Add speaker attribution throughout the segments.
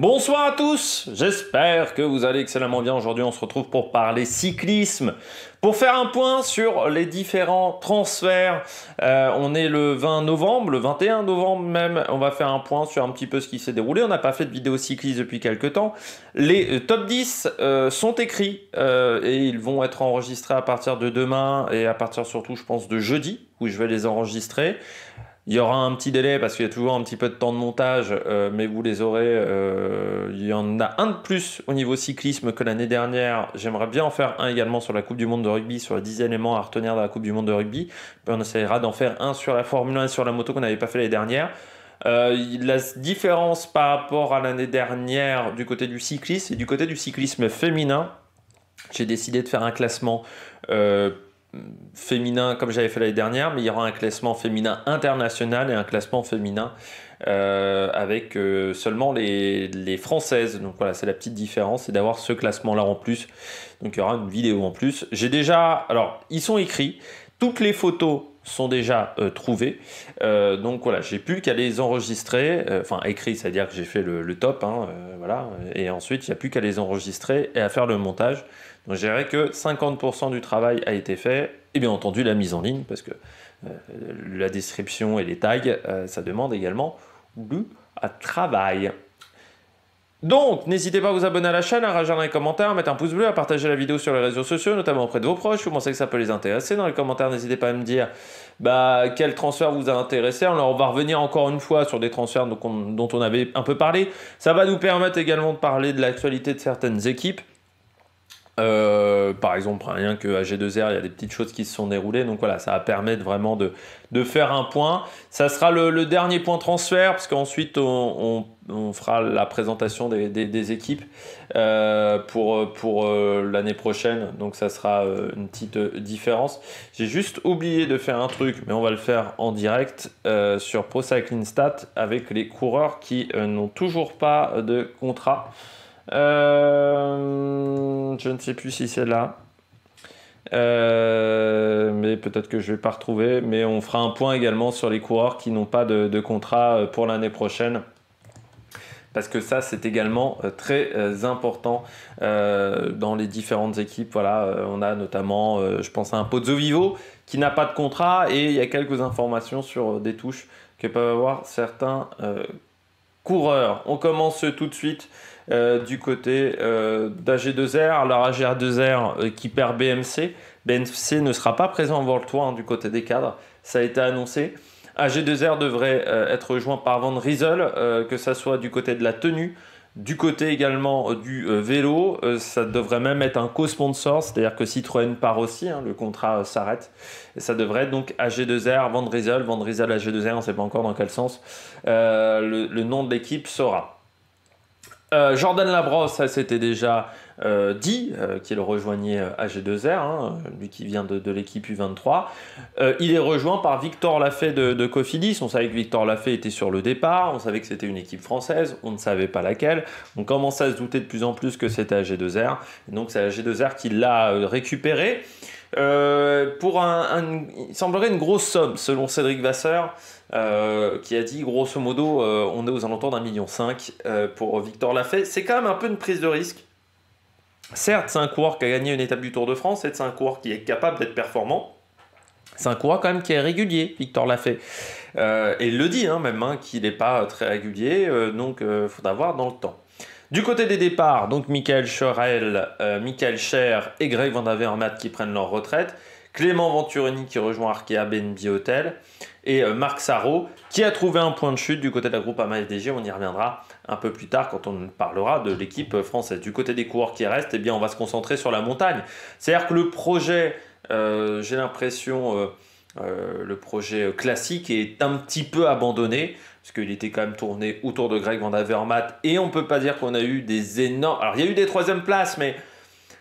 Speaker 1: Bonsoir à tous, j'espère que vous allez excellemment bien. Aujourd'hui, on se retrouve pour parler cyclisme. Pour faire un point sur les différents transferts, euh, on est le 20 novembre, le 21 novembre même, on va faire un point sur un petit peu ce qui s'est déroulé. On n'a pas fait de vidéo cycliste depuis quelques temps. Les euh, top 10 euh, sont écrits et ils vont être enregistrés à partir de demain et à partir surtout, je pense, de jeudi où je vais les enregistrer. Il y aura un petit délai parce qu'il y a toujours un petit peu de temps de montage, euh, mais vous les aurez. Euh, il y en a un de plus au niveau cyclisme que l'année dernière. J'aimerais bien en faire un également sur la Coupe du Monde de rugby, sur les 10 éléments à retenir de la Coupe du Monde de rugby. on essaiera d'en faire un sur la Formule 1 et sur la moto qu'on n'avait pas fait l'année dernière. Euh, la différence par rapport à l'année dernière du côté du cyclisme et du côté du cyclisme féminin, j'ai décidé de faire un classement féminin comme j'avais fait l'année dernière, mais il y aura un classement féminin international et un classement féminin euh, avec euh, seulement les, françaises. Donc voilà, c'est la petite différence, c'est d'avoir ce classement-là en plus. Donc il y aura une vidéo en plus. J'ai déjà, alors ils sont écrits, toutes les photos sont déjà euh, trouvées. donc voilà, j'ai plus qu'à les enregistrer, enfin écrit, c'est-à-dire que j'ai fait le, top, hein, voilà, et ensuite il n'y a plus qu'à les enregistrer et à faire le montage. Donc je dirais que 50% du travail a été fait, et bien entendu la mise en ligne, parce que euh, la description et les tags, euh, ça demande également du travail. Donc, n'hésitez pas à vous abonner à la chaîne, à rajouter les commentaires, à mettre un pouce bleu, à partager la vidéo sur les réseaux sociaux, notamment auprès de vos proches, vous pensez que ça peut les intéresser. Dans les commentaires, n'hésitez pas à me dire bah, quel transfert vous a intéressé. Alors, on va revenir encore une fois sur des transferts dont on avait un peu parlé. Ça va nous permettre également de parler de l'actualité de certaines équipes. Euh, par exemple, rien que à G2R, il y a des petites choses qui se sont déroulées. Donc voilà, ça va permettre vraiment de, faire un point. Ça sera le, dernier point transfert, parce qu'ensuite on, fera la présentation des, équipes euh, pour, euh, l'année prochaine. Donc ça sera une petite différence. J'ai juste oublié de faire un truc, mais on va le faire en direct sur Pro Cycling Stat avec les coureurs qui n'ont toujours pas de contrat. Euh, je ne sais plus si c'est là. Euh, mais peut-être que je ne vais pas retrouver. Mais on fera un point également sur les coureurs qui n'ont pas de, contrat euh, pour l'année prochaine. Parce que ça, c'est également très important dans les différentes équipes. Voilà, on a notamment, je pense à un Pozzo Vivo qui n'a pas de contrat et il y a quelques informations sur des touches que peuvent avoir certains coureurs. On commence tout de suite euh, du côté euh, d'AG2R. Alors AG2R euh, qui perd BMC, BMC ne sera pas présent en World hein, du côté des cadres, ça a été annoncé. AG2R devrait être rejoint par Van Riesel, que ça soit du côté de la tenue, du côté également du vélo, ça devrait même être un co-sponsor, c'est-à-dire que Citroën part aussi, hein, le contrat s'arrête. Et ça devrait être donc AG2R, Van Riesel, Van Riesel, AG2R, on ne sait pas encore dans quel sens, le, le, nom de l'équipe sera. Euh, Jordan Labrosse, ça c'était déjà euh, dit, euh, qu'il rejoignait AG2R, hein, lui qui vient de, l'équipe U23. il est rejoint par Victor Lafay de, Cofidis. On savait que Victor Lafay était sur le départ, on savait que c'était une équipe française, on ne savait pas laquelle. On commençait à se douter de plus en plus que c'était AG2R. donc c'est AG2R qui l'a récupéré. Euh, pour il semblerait une grosse somme, selon Cédric Vasseur, euh, qui a dit grosso modo, euh, on est aux alentours d'un million cinq pour Victor Lafay. C'est quand même un peu une prise de risque. Certes, c'est un coureur qui a gagné une étape du Tour de France, c'est un coureur qui est capable d'être performant. C'est un coureur quand même qui est régulier, Victor Lafay. et il le dit hein, même, hein, qu'il n'est pas très régulier, donc il faudra voir dans le temps. Du côté des départs, donc Michael Chorel, euh, Michael Cher et Greg Van Avermaet qui prennent leur retraite, Clément Venturini qui rejoint Arkea BNB Hotel et euh, Marc Sarro qui a trouvé un point de chute du côté de la groupe ama On y reviendra un peu plus tard quand on parlera de l'équipe euh, française. Du côté des coureurs qui restent, eh bien, on va se concentrer sur la montagne. C'est-à-dire que le projet, j'ai l'impression, le projet classique est un petit peu abandonné parce qu'il était quand même tourné autour de Greg Van Avermaet, et on peut pas dire qu'on a eu des énormes... Alors, il y a eu des troisièmes places, mais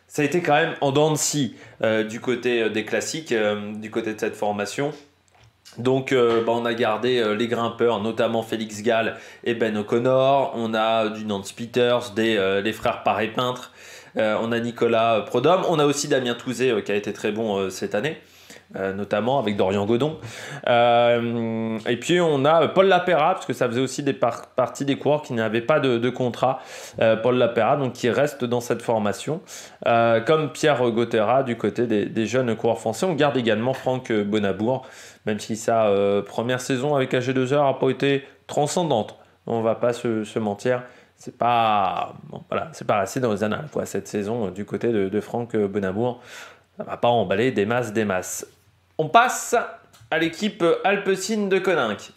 Speaker 1: ça a été quand même en dents de scie euh, du côté euh, des classiques, euh, du côté de cette formation. Donc, bah, on a gardé les grimpeurs, notamment Félix Gall et Ben O'Connor. On a du Nance Peters, des, les frères Paré Peintre. on a Nicolas Prodhomme. On a aussi Damien Touzé qui a été très bon cette année. Euh, notamment avec Dorian Godon. Euh, et puis on a Paul Lapera, parce que ça faisait aussi des parties des coureurs qui n'avaient pas de, contrat. Euh, Paul Lapera, donc qui reste dans cette formation, comme Pierre Gotera du côté des, jeunes coureurs français. On garde également Franck Bonabour, même si sa première saison avec AG2R n'a pas été transcendante. On va pas se, mentir c'est pas voilà, c'est pas assez dans les annales quoi cette saison du côté de, Franck bonamour Ça va pas emballer des masses, des masses. On passe à l'équipe Alpecin de Coninck.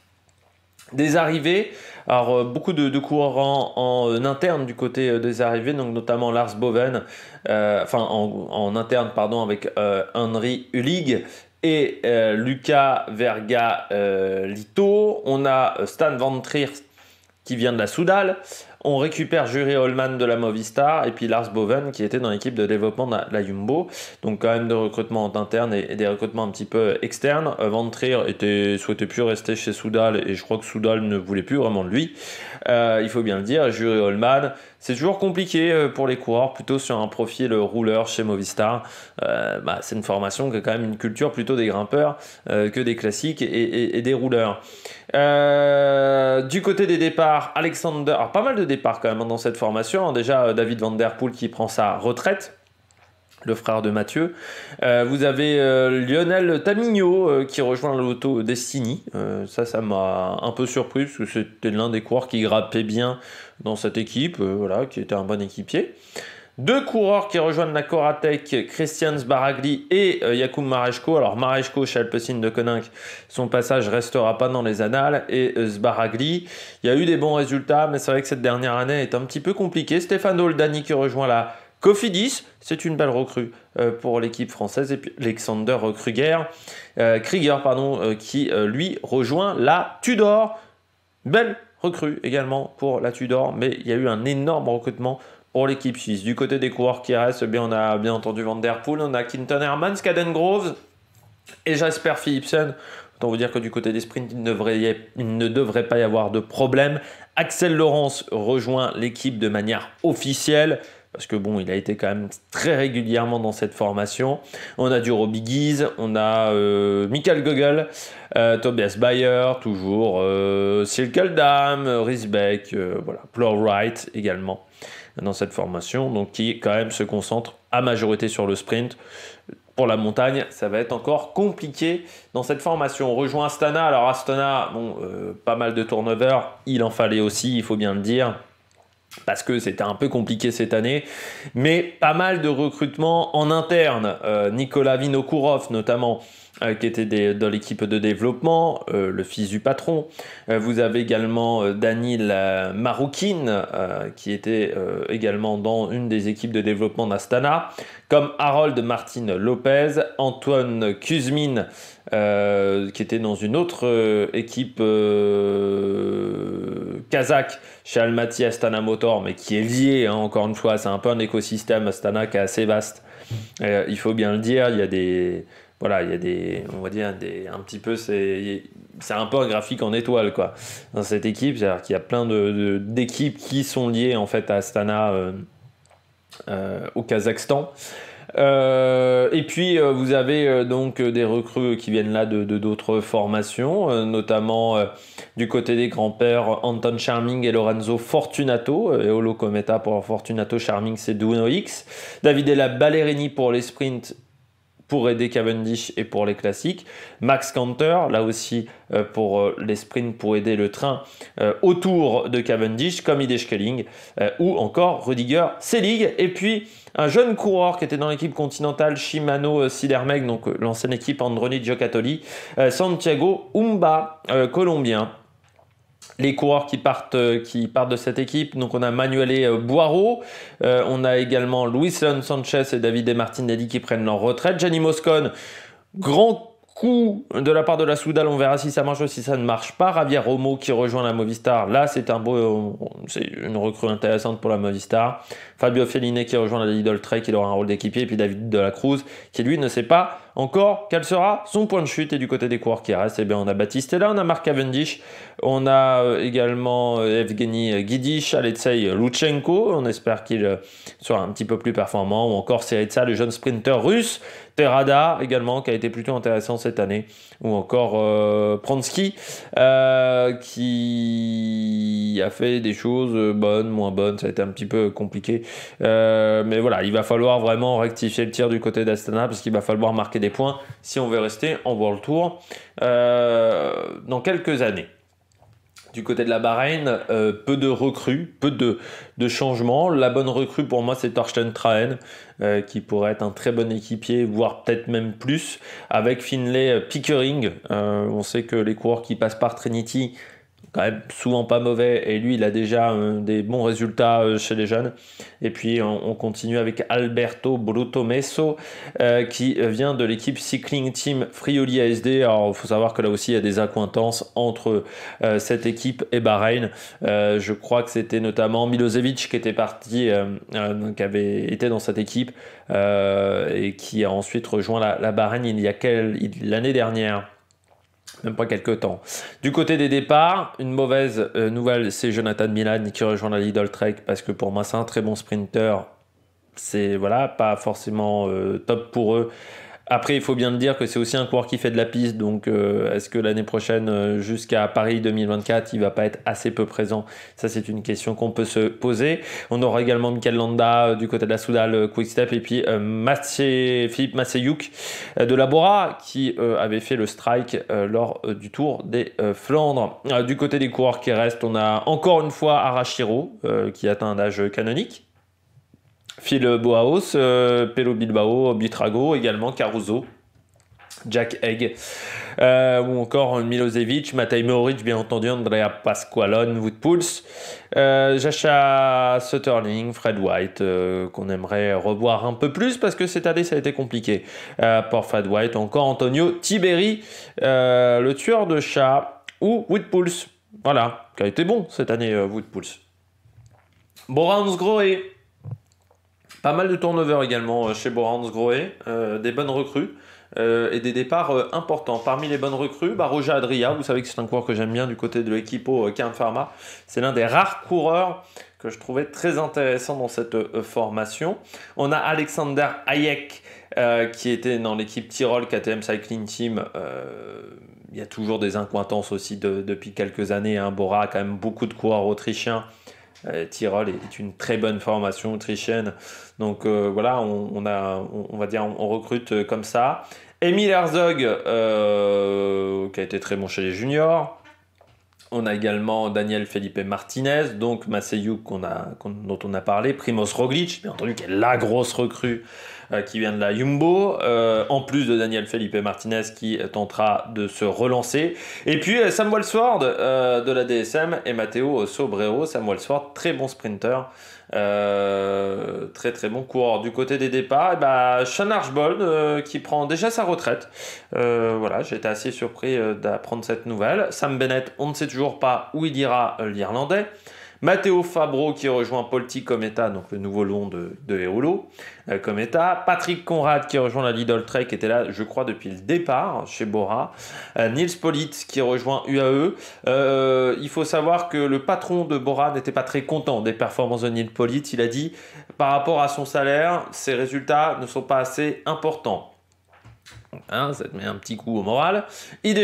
Speaker 1: Des arrivées, alors euh, beaucoup de, courants coureurs en, euh, interne du côté euh, des arrivées, donc notamment Lars Boven, enfin en, interne pardon avec Henry Ulig et Lucas Verga Lito. On a Stan Van Trier qui vient de la Soudal. On récupère Jury Holman de la Movistar et puis Lars Boven qui était dans l'équipe de développement de la Jumbo. Donc quand même de recrutement interne et, des recrutements un petit peu externes. Euh, Van était, souhaitait plus rester chez Soudal et je crois que Soudal ne voulait plus vraiment de lui. Euh, il faut bien le dire, Jury Holman, c'est toujours compliqué euh, pour les coureurs, plutôt sur un profil rouleur chez Movistar. Bah, c'est une formation qui a quand même une culture plutôt des grimpeurs que des classiques et, des rouleurs. du côté des départs, Alexander, pas mal de départ quand même dans cette formation. Hein. Déjà, euh, David Van Der Poel qui prend sa retraite le frère de Mathieu. Euh, vous avez euh, Lionel Tamigno qui rejoint l'auto Destiny. ça, ça m'a un peu surpris parce que c'était l'un des coureurs qui grappait bien dans cette équipe, voilà, qui était un bon équipier. Deux coureurs qui rejoignent la Coratec, Christian Sbaragli et Yakoum euh, Marechko. Alors Marechko, chez Alpecin de Koninck, son passage restera pas dans les annales. Et euh, Zbaragli, il y a eu des bons résultats, mais c'est vrai que cette dernière année est un petit peu compliquée. Stéphane Oldani qui rejoint la Cofidis, c'est une belle recrue euh, pour l'équipe française. Et puis Alexander Krieger, pardon, qui lui rejoint la Tudor. Belle recrue également pour la Tudor, mais il y a eu un énorme recrutement pour l'équipe suisse. Du côté des coureurs qui restent, eh bien, on a bien entendu Van Der Poel, on a Quinton Hermans, Caden Groves et Jasper Philipsen. Autant vous dire que du côté des sprints, il, ne devrait pas y avoir de problème. Axel Laurence rejoint l'équipe de manière officielle parce que bon, il a été quand même très régulièrement dans cette formation. On a du Robbie Guise, on a euh, Michael Gogol, euh, Tobias Bayer, toujours euh, Silkeldam, Riesbeck euh, voilà, Wright également dans cette formation, donc qui quand même se concentre à majorité sur le sprint. Pour la montagne, ça va être encore compliqué dans cette formation. On rejoint Astana. Alors Astana, bon, euh, pas mal de turnover, il en fallait aussi, il faut bien le dire parce que c'était un peu compliqué cette année, mais pas mal de recrutement en interne. Euh, Nicolas Vinokourov notamment, euh, qui était dans l'équipe de développement, euh, le fils du patron. Euh, vous avez également Daniel Maroukin Maroukine, qui était également dans une des équipes de développement d'Astana, comme Harold Martin Lopez, Antoine Kuzmin, qui était dans une autre équipe kazakh chez Almaty Astana Motor, mais qui est lié hein, encore une fois, c'est un peu un écosystème Astana qui est assez vaste. il faut bien le dire, il y a des voilà, il y a des, on va dire, un petit peu, c'est un peu un graphique en étoile, quoi, dans cette équipe. C'est-à-dire qu'il y a plein d'équipes de, qui sont liées, en fait, à Astana euh, euh, au Kazakhstan. Euh, et puis vous avez donc des recrues qui viennent là de d'autres formations, notamment du côté des grands-pères Anton Charming et Lorenzo Fortunato, et Olo Cometa pour Fortunato Charming c'est Duno X, David Ballerini pour les sprints pour aider Cavendish et pour les classiques. Max Kanter, là aussi euh, pour euh, les sprints, pour aider le train euh, autour de Cavendish, comme Ideshkelling ou encore Rudiger Selig. Et puis un jeune coureur qui était dans l'équipe continentale Shimano Sidermeg, donc l'ancienne équipe Androni Giocattoli, Santiago Umba, colombien les coureurs qui partent, euh, qui partent de cette équipe. Donc on a Manuel euh, Boireau, on a également Luis Sanchez et David Martinelli qui prennent leur retraite. Jenny Moscone, grand coup de la part de la Soudal, on verra si ça marche ou si ça ne marche pas. Javier Romo qui rejoint la Movistar, là c'est un beau, euh, c'est une recrue intéressante pour la Movistar. Fabio Fellinet qui rejoint la Lidl Trek, il aura un rôle d'équipier, et puis David de la Cruz qui lui ne sait pas encore, quel sera son point de chute Et du côté des coureurs qui restent, eh bien, on a là on a Mark Cavendish, on a euh, également euh, Evgeny euh, Gidish, Alexei Luchenko, on espère qu'il sera un petit peu plus performant, ou encore Seretsa, le jeune sprinter russe, Terada également, qui a été plutôt intéressant cette année, ou encore Pronsky, qui a fait des choses bonnes, moins bonnes, ça a été un petit peu compliqué. mais voilà, il va falloir vraiment rectifier le tir du côté d'Astana, parce qu'il va falloir marquer des points si on veut rester en World Tour euh, dans quelques années. Du côté de la Bahreïn, euh, peu de recrues, peu de, changements. La bonne recrue pour moi, c'est Torsten Traen, euh, qui pourrait être un très bon équipier, voire peut-être même plus, avec Finlay Pickering. on sait que les coureurs qui passent par Trinity quand même souvent pas mauvais et lui il a déjà euh, des bons résultats euh, chez les jeunes et puis on, continue avec Alberto Bruto euh, qui vient de l'équipe Cycling Team Friuli ASD alors il faut savoir que là aussi il y a des accointances entre cette équipe et Bahreïn je crois que c'était notamment Milosevic qui était parti qui avait été dans cette équipe et qui a ensuite rejoint la, Bahreïn il y a l'année dernière même pas quelques temps. Du côté des départs, une mauvaise euh, nouvelle, c'est Jonathan Milan qui rejoint la Lidl Trek parce que pour moi, c'est un très bon sprinter. C'est voilà, pas forcément euh, top pour eux, après, il faut bien le dire que c'est aussi un coureur qui fait de la piste, donc euh, est-ce que l'année prochaine, euh, jusqu'à Paris 2024, il va pas être assez peu présent Ça, c'est une question qu'on peut se poser. On aura également Michael Landa euh, du côté de la Soudal Quickstep et puis Massé, Philippe Masseyouk de la Bora qui avait fait le strike lors du Tour des Flandres. du côté des coureurs qui restent, on a encore une fois Arachiro qui atteint un âge canonique Phil Boaos, euh, Pelo Bilbao, Bitrago, également Caruso, Jack Egg, euh, ou encore Milosevic, Matej Moric, bien entendu, Andrea Pasqualone, Woodpulse. Jacha euh, Sutterling, Fred White, qu'on aimerait revoir un peu plus parce que cette année ça a été compliqué pour Fred White, encore Antonio Tiberi, le tueur de chat, ou Woodpulse. voilà, qui a été bon cette année, Wood Borans pas mal de turnover également euh, chez Borans Grohe, euh, des bonnes recrues. Euh, et des départs importants. Parmi les bonnes recrues, bah, Roger Adria, vous savez que c'est un coureur que j'aime bien du côté de l'équipe au Pharma. C'est l'un des rares coureurs que je trouvais très intéressant dans cette formation. On a Alexander Hayek qui était dans l'équipe Tyrol KTM Cycling Team. il y a toujours des incointances aussi depuis quelques années. à hein. Bora a quand même beaucoup de coureurs autrichiens euh, Tyrol est une très bonne formation autrichienne. Donc euh, voilà, on, va dire, on, recrute euh, comme ça. Emil Herzog, qui a été très bon chez les juniors. On a également Daniel Felipe Martinez, donc Maseyou qu'on a, dont on a parlé, Primoz Roglic, bien entendu, qui est la grosse recrue euh, qui vient de la Yumbo, euh, en plus de Daniel Felipe Martinez qui tentera de se relancer. Et puis euh, Sam Walsford de la DSM et Matteo Sobrero. Sam Walsford, très bon sprinter. très très bon coureur. Du côté des départs, et eh bah, ben, Sean Archbold qui prend déjà sa retraite. voilà, j'étais assez surpris d'apprendre cette nouvelle. Sam Bennett, on ne sait toujours pas où il ira l'Irlandais. Matteo Fabro qui rejoint Polti Cometa, donc le nouveau long de, de Eolo, euh, Cometa. Patrick Conrad qui rejoint la Lidl Trek, qui était là, je crois, depuis le départ chez Bora. Euh, Nils Politz qui rejoint UAE. Euh, il faut savoir que le patron de Bora n'était pas très content des performances de Nils Politz. Il a dit, par rapport à son salaire, ses résultats ne sont pas assez importants. Hein, ça te met un petit coup au moral. Ide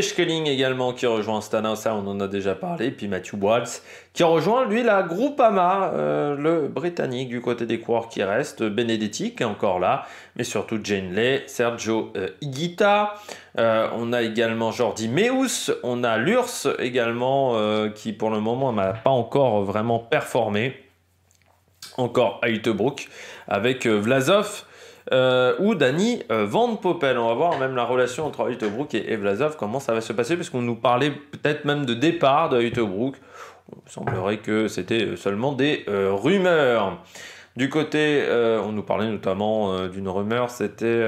Speaker 1: également qui rejoint Stana, ça on en a déjà parlé. Puis Matthew Waltz qui rejoint lui la Groupama, euh, le britannique du côté des coureurs qui reste. Benedetti qui est encore là, mais surtout Jane Lay, Sergio euh, euh on a également Jordi Meus, on a Lurs également euh, qui pour le moment n'a pas encore vraiment performé. Encore à avec Vlasov euh, ou Danny euh, Van Poppel. On va voir même la relation entre Hutebrook et Evlazov comment ça va se passer, puisqu'on nous parlait peut-être même de départ de Hüttebrook. Il semblerait que c'était euh, seulement des rumeurs. Du côté, on nous parlait notamment d'une rumeur, c'était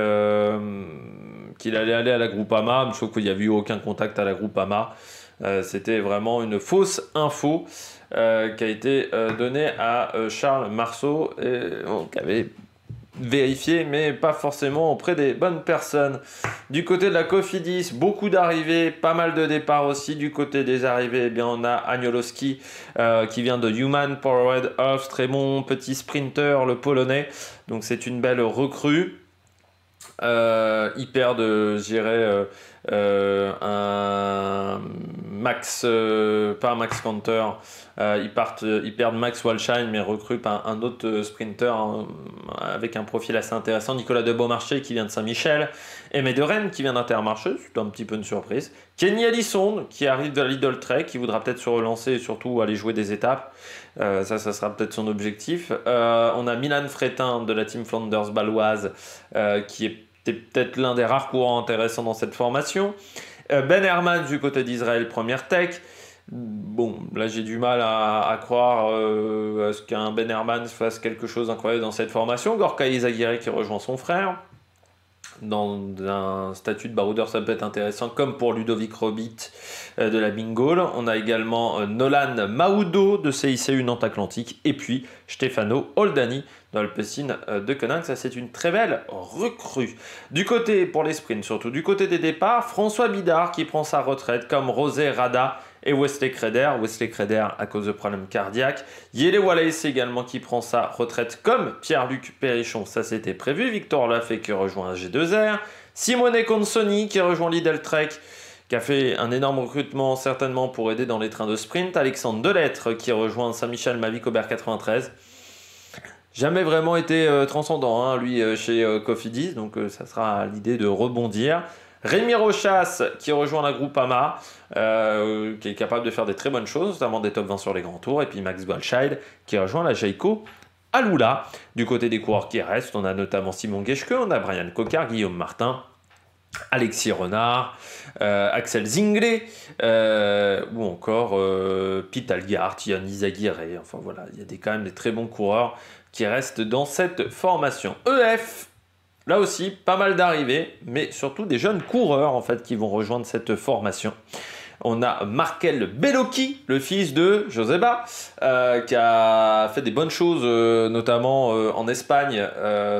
Speaker 1: qu'il allait aller à la Groupama. Je trouve qu'il n'y avait eu aucun contact à la Groupama. c'était vraiment une fausse info qui a été donnée à Charles Marceau et, qui avait vérifier, mais pas forcément auprès des bonnes personnes. Du côté de la Cofidis, beaucoup d'arrivées, pas mal de départs aussi. Du côté des arrivées, eh bien, on a Agnoloski euh, qui vient de Human Powered Off, très bon petit sprinter, le polonais. Donc c'est une belle recrue. Euh, ils perdent, je dirais, un Max, euh, pas un Max counter euh, ils, partent, euh, ils perdent Max Walshine, mais recrutent un, autre sprinter hein, avec un profil assez intéressant. Nicolas de Beaumarchais qui vient de Saint-Michel. et de Rennes qui vient d'Intermarché, c'est un petit peu une surprise. Kenny Allison qui arrive de la Lidl Trek, qui voudra peut-être se relancer et surtout aller jouer des étapes. ça, ça sera peut-être son objectif. on a Milan Frétin de la team Flanders baloise qui est c'est peut-être l'un des rares courants intéressants dans cette formation. Euh, ben Herman du côté d'Israël, première tech. Bon, là j'ai du mal à, croire euh, à ce qu'un Ben Herman fasse quelque chose d'incroyable dans cette formation. Gorka Izaguirre qui rejoint son frère dans un statut de baroudeur, ça peut être intéressant, comme pour Ludovic Robit euh, de la Bingol. On a également euh, Nolan Maudo de CICU Nantes-Atlantique et puis Stefano Oldani dans le piscine euh, de Koenig. Ça, c'est une très belle recrue. Du côté, pour les sprints surtout, du côté des départs, François Bidard qui prend sa retraite, comme Rosé Rada et Wesley Creder. Wesley Creder à cause de problèmes cardiaques. Yele Wallace également qui prend sa retraite comme Pierre-Luc Perrichon, ça c'était prévu. Victor Lafay qui rejoint G2R. Simone Consoni qui rejoint Lidl Trek qui a fait un énorme recrutement certainement pour aider dans les trains de sprint. Alexandre Delettre qui rejoint Saint-Michel Mavic 93. Jamais vraiment été euh, transcendant, hein, lui, euh, chez euh, Cofidis, donc ça sera l'idée de rebondir. Rémi Rochas qui rejoint la groupe AMA, euh, qui est capable de faire des très bonnes choses, notamment des top 20 sur les grands tours. Et puis Max Goldschild qui rejoint la Jaico Aloula. Du côté des coureurs qui restent, on a notamment Simon Geschke, on a Brian Cocard, Guillaume Martin, Alexis Renard, euh, Axel Zinglet, euh, ou encore Pete Algart, Yann Aguirre. Enfin voilà, il y a quand même des très bons coureurs qui restent dans cette formation. EF Là aussi, pas mal d'arrivées, mais surtout des jeunes coureurs en fait qui vont rejoindre cette formation. On a Markel Bellocchi, le fils de Joseba, euh, qui a fait des bonnes choses, euh, notamment euh, en Espagne,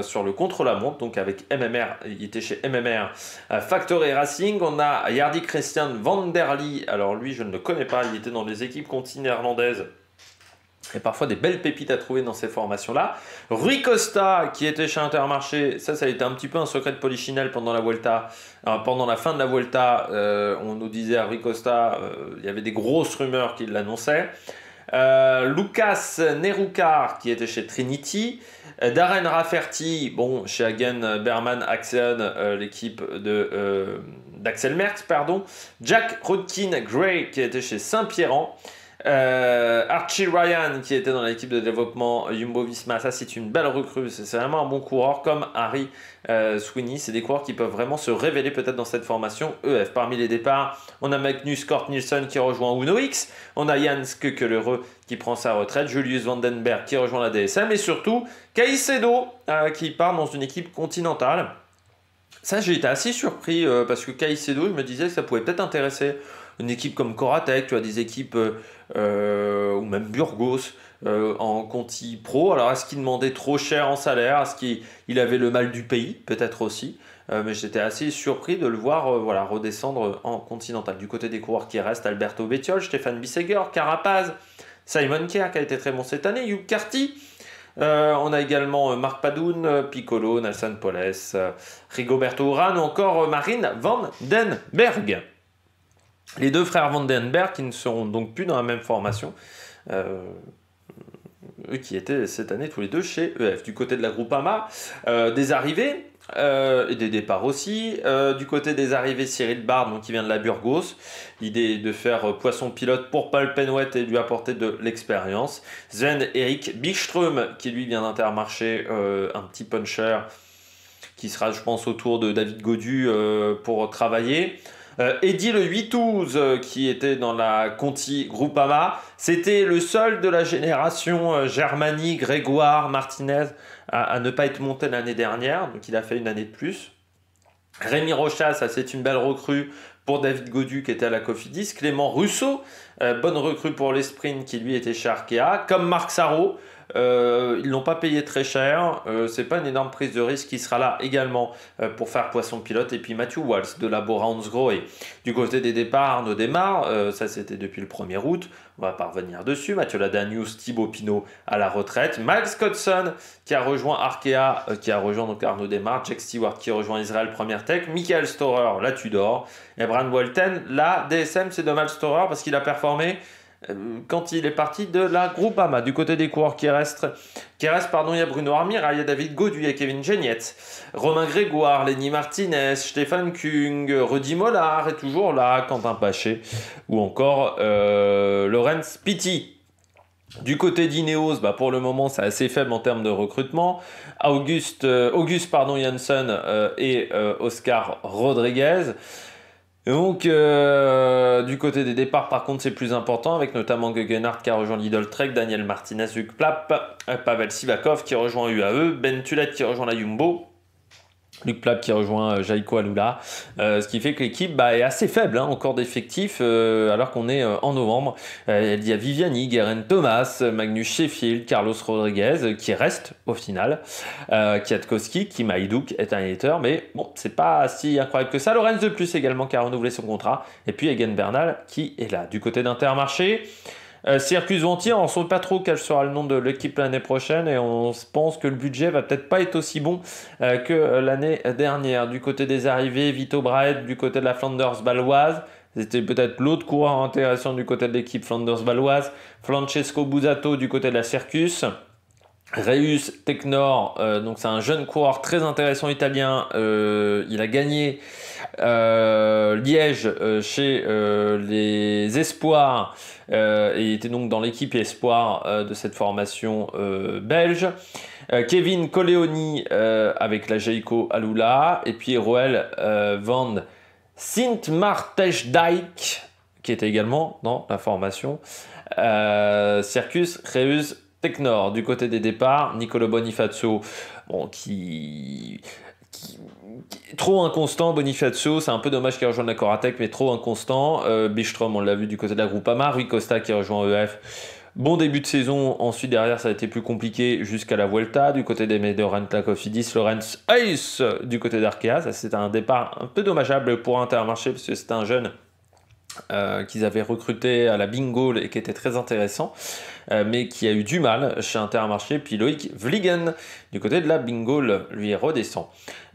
Speaker 1: sur le contre-la-montre, donc avec MMR, il était chez MMR Factory Racing. On a Yardi Christian Vanderly, alors lui je ne le connais pas, il était dans les équipes continentales néerlandaises et parfois des belles pépites à trouver dans ces formations-là. Rui Costa, qui était chez Intermarché, ça, ça a été un petit peu un secret de polichinelle pendant la Vuelta. pendant la fin de la Vuelta, euh, on nous disait à Rui Costa, euh, il y avait des grosses rumeurs qui l'annonçaient. Euh, Lucas Nerucar, qui était chez Trinity. Darren Rafferty, bon, chez Hagen, Berman, Axion, l'équipe de d'Axel Merckx, pardon. Jack Rodkin Gray, qui était chez Saint-Pierran. Euh, Archie Ryan, qui était dans l'équipe de développement Jumbo Visma, ça c'est une belle recrue, c'est vraiment un bon coureur, comme Harry euh, Sweeney. C'est des coureurs qui peuvent vraiment se révéler peut-être dans cette formation EF. Parmi les départs, on a Magnus Kort Nielsen qui rejoint Uno X, on a Jan Skekelereux qui prend sa retraite, Julius Vandenberg qui rejoint la DSM, et surtout Caicedo euh, qui part dans une équipe continentale. Ça, j'ai été assez surpris parce que Caicedo, je me disais que ça pouvait peut-être intéresser une équipe comme Coratec, tu as des équipes euh, ou même Burgos euh, en Conti Pro. Alors, est-ce qu'il demandait trop cher en salaire Est-ce qu'il avait le mal du pays Peut-être aussi. Euh, mais j'étais assez surpris de le voir voilà, redescendre en continental. Du côté des coureurs qui restent, Alberto Bettiol, Stéphane Bisseger, Carapaz, Simon Kerr qui a été très bon cette année, Hugh Carty. on a également Marc Padoun, Piccolo, Nelson Poles, Rigoberto Urán encore Marine Van Den Berg. Les deux frères Vandenberg, qui ne seront donc plus dans la même formation, euh, eux qui étaient cette année tous les deux chez EF. Du côté de la Groupama, euh, des arrivées euh, et des départs aussi. du côté des arrivées, Cyril Bard, qui vient de la Burgos. L'idée de faire poisson pilote pour Paul Penouette et lui apporter de l'expérience. Sven Eric Bichström, qui lui vient d'Intermarché, un petit puncher qui sera, je pense, autour de David Godu pour travailler. Euh, Eddy le 8-12 euh, qui était dans la Conti Groupama, c'était le seul de la génération euh, Germani, Grégoire, Martinez à, ne pas être monté l'année dernière, donc il a fait une année de plus. Rémi Rochas, c'est une belle recrue pour David Godu qui était à la Cofidis. Clément Russo, bonne recrue pour les qui lui était chez Comme Marc Sarro, euh, ils n'ont pas payé très cher. Euh, c'est pas une énorme prise de risque. qui sera là également euh, pour faire poisson pilote. Et puis Matthew Walsh de la Grow. Du côté des départs, Arnaud démarre. Euh, ça, c'était depuis le 1er août. On va pas revenir dessus. Mathieu Ladanius, Thibaut Pinot à la retraite. Miles Scottson qui a rejoint Arkea, qui a rejoint donc Arnaud démarre, Jack Stewart qui rejoint Israël Première Tech. Michael Storer, là Tudor. Et Bran Walton, là DSM, c'est de Storer parce qu'il a performé. Euh, quand il est parti de la Groupama. Du côté des coureurs qui restent, qui restent pardon, il y a Bruno Armir, il y a David Gaudu, il y a Kevin Geniette, Romain Grégoire, Lenny Martinez, Stéphane Kung, Rudy Mollard est toujours là, Quentin Paché ou encore euh, Lorenz Pitti. Du côté d'Ineos, bah pour le moment c'est assez faible en termes de recrutement. Auguste, euh, Auguste pardon, Janssen et Oscar Rodriguez. Donc, euh, du côté des départs, par contre, c'est plus important, avec notamment Guggenhardt qui a rejoint l'Idol Trek, Daniel Martinez, Hugues Plap, euh, Pavel Sivakov qui rejoint UAE, Ben Tulet qui rejoint la Yumbo. Luc Plap qui rejoint euh, Jaiko Alula, euh, ce qui fait que l'équipe bah, est assez faible hein, encore d'effectifs euh, alors qu'on est en novembre. il y a Viviani, Guerin Thomas, Magnus Sheffield, Carlos Rodriguez qui reste au final, Kiatkowski, qui Maïdouk est un éditeur, mais bon, c'est pas si incroyable que ça. Lorenz de plus également qui a renouvelé son contrat, et puis Egan Bernal qui est là. Du côté d'Intermarché, euh, Circus Ventier, on ne sait pas trop quel sera le nom de l'équipe l'année prochaine et on pense que le budget va peut-être pas être aussi bon euh, que euh, l'année dernière. Du côté des arrivées, Vito Brahe du côté de la Flanders baloise, c'était peut-être l'autre coureur intéressant du côté de l'équipe Flanders baloise, Francesco Busato du côté de la Circus. Reus Technor euh, donc c'est un jeune coureur très intéressant italien. Euh, il a gagné euh, Liège chez les Espoirs et était donc dans l'équipe Espoirs de cette formation belge. Kevin Coleoni avec la Jaico Alula et puis Roel van sint martesdijk qui était également dans la formation. Circus Reus Technor, du côté des départs, Nicolo Bonifazio, bon, qui... Trop inconstant, Bonifacio, c'est un peu dommage qu'il rejoigne la Coratec, mais trop inconstant. Euh, Bistrom, on l'a vu du côté de la Groupama. Rui Costa qui rejoint EF. Bon début de saison, ensuite derrière ça a été plus compliqué jusqu'à la Vuelta, du côté des Medoran Tlakofidis, Lorenz Hayes du côté d'Arkea, ça c'est un départ un peu dommageable pour Intermarché parce que c'est un jeune euh, qu'ils avaient recruté à la Bingo et qui était très intéressant, euh, mais qui a eu du mal chez Intermarché. Puis Loïc Vliegen, du côté de la Bingo, lui redescend.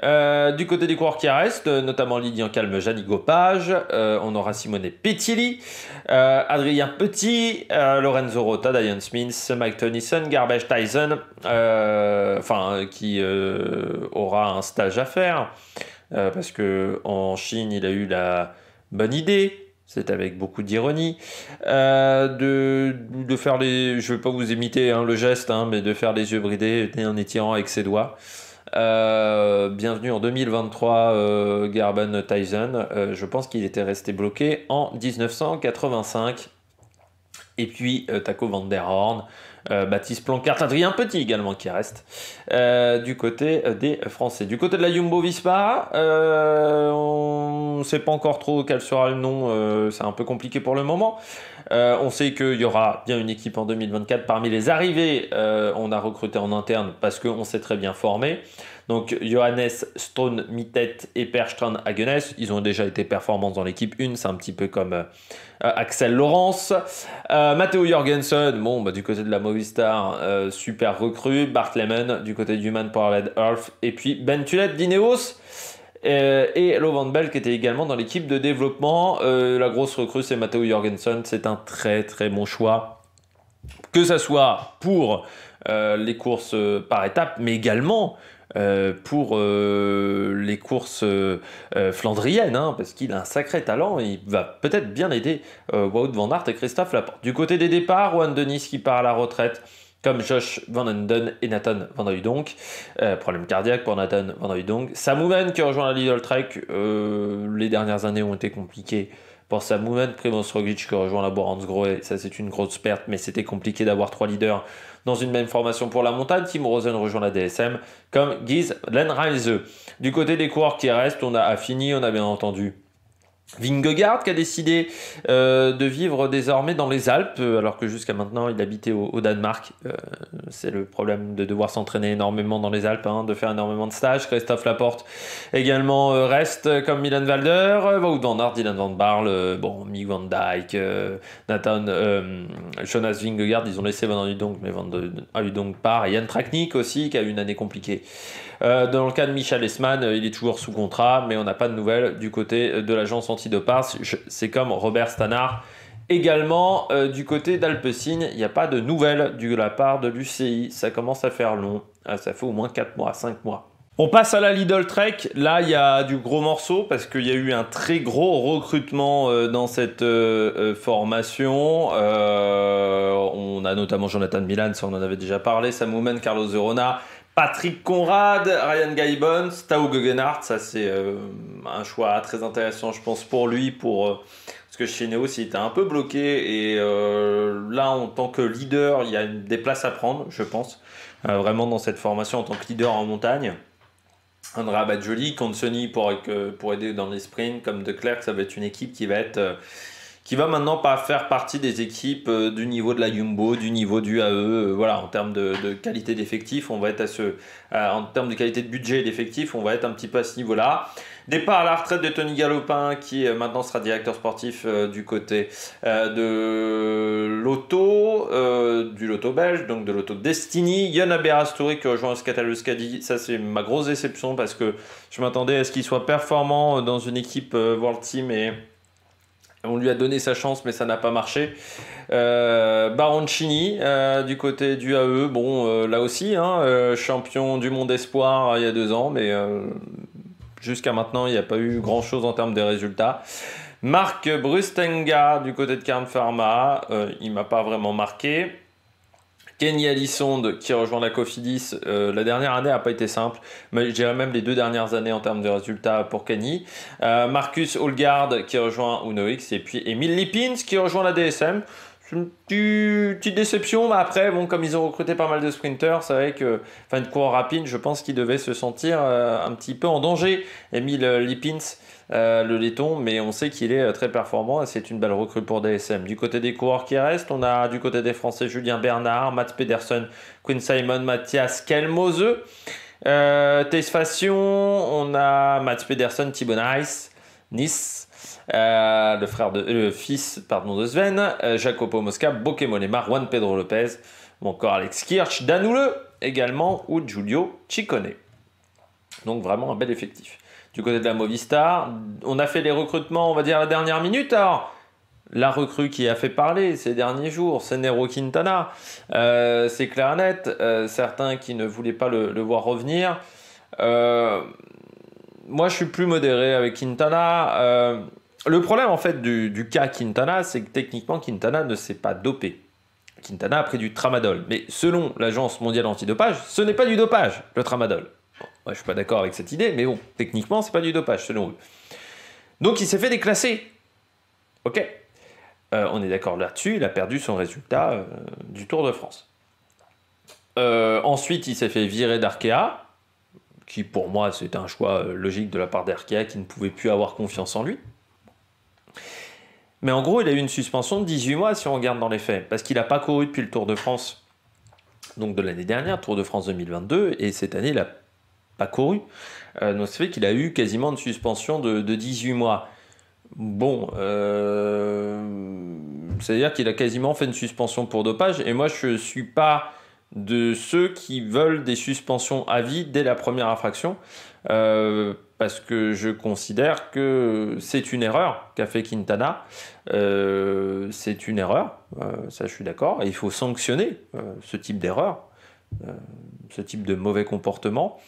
Speaker 1: Euh, du côté des coureurs qui restent, notamment Lydien Calme, Jali Gopage, on aura Simone Petilli, Adrien Petit, Lorenzo Rota, Diane Smith, Mike Tennyson, Garbage Tyson, enfin, qui aura un stage à faire. parce que en Chine, il a eu la bonne idée c'est avec beaucoup d'ironie, euh, de, faire les... Je ne vais pas vous imiter hein, le geste, hein, mais de faire les yeux bridés en étirant avec ses doigts. Euh, bienvenue en 2023, euh, Garben Tyson. je pense qu'il était resté bloqué en 1985. Et puis Taco Van Der Horn, euh, Baptiste Plancart, Adrien Petit également qui reste euh, du côté euh, des Français. Du côté de la Jumbo vispa on ne sait pas encore trop quel sera le nom, c'est un peu compliqué pour le moment. on sait qu'il y aura bien une équipe en 2024. Parmi les arrivées, on a recruté en interne parce qu'on s'est très bien formé. Donc Johannes, Stone, Mittet et Per Strand ils ont déjà été performants dans l'équipe 1, c'est un petit peu comme euh, euh, Axel Laurence. Euh, Jorgensen, bon, bah, du côté de la Movistar, euh, super recrue. Bart Lemon, du côté du Man Powered Earth. Et puis Ben Tulet d'Ineos. Et Lo Van Bell qui était également dans l'équipe de développement. la grosse recrue, c'est Matteo Jorgensen. C'est un très très bon choix. Que ce soit pour les courses par étapes, mais également euh, pour euh, les courses euh, flandriennes, hein, parce qu'il a un sacré talent, et il va peut-être bien aider Wout van Aert et Christophe Laporte. Du côté des départs, Juan Denis qui part à la retraite, comme Josh Van Anden et Nathan Van donc problème cardiaque pour Nathan Van Hooydonk. Samouman qui rejoint la Lidl Trek, les dernières années ont été compliquées pour Samouven Primoz Roglic qui rejoint la Borans Groe, ça c'est une grosse perte, mais c'était compliqué d'avoir trois leaders dans une même formation pour la montagne. Tim Rosen rejoint la DSM comme Guise Lenreise. Du côté des coureurs qui restent, on a Affini, on a bien entendu Vingegaard qui a décidé euh, de vivre désormais dans les Alpes, euh, alors que jusqu'à maintenant il habitait au, Danemark. Euh, c'est le problème de devoir s'entraîner énormément dans les Alpes, hein, de faire énormément de stages. Christophe Laporte également reste comme Milan Valder, Wout van Aert, Dylan van Barle, bon, Mick van Dijk, Nathan, Jonas Vingegaard, ils ont laissé Van Udonk, mais Van Udonk part. Et Yann Traknik aussi qui a eu une année compliquée euh, dans le cas de Michel Esman, euh, il est toujours sous contrat, mais on n'a pas de nouvelles du côté euh, de l'agence antidopage. C'est comme Robert Stanard. Également, du côté d'Alpecin, il n'y a pas de nouvelles de la part de l'UCI. Ça commence à faire long. Ah, ça fait au moins 4 mois, 5 mois. On passe à la Lidl Trek. Là, il y a du gros morceau parce qu'il y a eu un très gros recrutement dans cette formation. on a notamment Jonathan Milan, ça on en avait déjà parlé, Sam Carlos Zorona, Patrick Conrad, Ryan Gaibon, Stau Tao ça c'est euh, un choix très intéressant je pense pour lui, pour, euh, parce que chez Neo il était un peu bloqué et euh, là en tant que leader il y a des places à prendre je pense, vraiment dans cette formation en tant que leader en montagne. André Abadjoli Consoni pour, pour aider dans les sprints, comme De Klerk, ça va être une équipe qui va être qui va maintenant pas faire partie des équipes euh, du niveau de la Jumbo, du niveau du AE. Euh, voilà, en termes de, qualité d'effectif, on va être à ce, en termes de qualité de budget et d'effectif, on va être un petit peu à ce niveau-là. Départ à la retraite de Tony Galopin, qui euh, maintenant sera directeur sportif du côté de l'auto, du loto belge, donc de l'auto Destiny. Yann Berastouri qui rejoint le ça c'est ma grosse déception parce que je m'attendais à ce qu'il soit performant dans une équipe World Team et on lui a donné sa chance, mais ça n'a pas marché. Euh, Baroncini, euh, du côté du AE, bon, euh, là aussi, hein, euh, champion du monde espoir il y a deux ans, mais jusqu'à maintenant, il n'y a pas eu grand-chose en termes de résultats. Marc Brustenga, du côté de Carn Pharma, il m'a pas vraiment marqué. Kenny Alissonde qui rejoint la Cofidis. Euh, la dernière année a pas été simple, mais je même les deux dernières années en termes de résultats pour Kenny. Euh, Marcus Holgard qui rejoint UnoX et puis Emile Lippins qui rejoint la DSM. C'est une petite déception, mais après, bon, comme ils ont recruté pas mal de sprinters, c'est vrai que fin de course rapide, je pense qu'il devait se sentir euh, un petit peu en danger. Emile Lippins euh, le laiton, mais on sait qu'il est euh, très performant et c'est une belle recrue pour DSM. Du côté des coureurs qui restent, on a du côté des Français Julien Bernard, Matt Pedersen, Quinn Simon, Mathias Kelmose, euh, Fassion, on a Matt Pedersen, Thibaut Nice, Nice. Euh, le frère de, fils pardon, de Sven, Jacopo Mosca, et Juan Pedro Lopez, ou encore Alex Kirch, Danouleux également, ou Giulio Ciccone. Donc vraiment un bel effectif du côté de la Movistar. On a fait les recrutements, on va dire, à la dernière minute. Alors, la recrue qui a fait parler ces derniers jours, c'est Nero Quintana. Euh, c'est clair net. Euh, certains qui ne voulaient pas le, voir revenir. Euh, moi, je suis plus modéré avec Quintana. le problème, en fait, du cas Quintana, c'est que techniquement, Quintana ne s'est pas dopé. Quintana a pris du tramadol. Mais selon l'Agence mondiale antidopage, ce n'est pas du dopage, le tramadol. Je je suis pas d'accord avec cette idée, mais bon, techniquement, c'est pas du dopage, selon eux. Donc, il s'est fait déclasser. Ok. Euh, on est d'accord là-dessus, il a perdu son résultat euh, du Tour de France. Euh, ensuite, il s'est fait virer d'Arkea, qui pour moi c'était un choix logique de la part d'Arkea qui ne pouvait plus avoir confiance en lui. Mais en gros, il a eu une suspension de 18 mois si on regarde dans les faits, parce qu'il n'a pas couru depuis le Tour de France, donc de l'année dernière, Tour de France 2022, et cette année, il a pas couru. Euh, donc fait qu'il a eu quasiment une suspension de, 18 mois. Bon, euh, c'est-à-dire qu'il a quasiment fait une suspension pour dopage. Et moi, je ne suis pas de ceux qui veulent des suspensions à vie dès la première infraction, euh, parce que je considère que c'est une erreur qu'a fait Quintana. c'est une erreur, ça je suis d'accord. Et il faut sanctionner ce type d'erreur, ce type de mauvais comportement.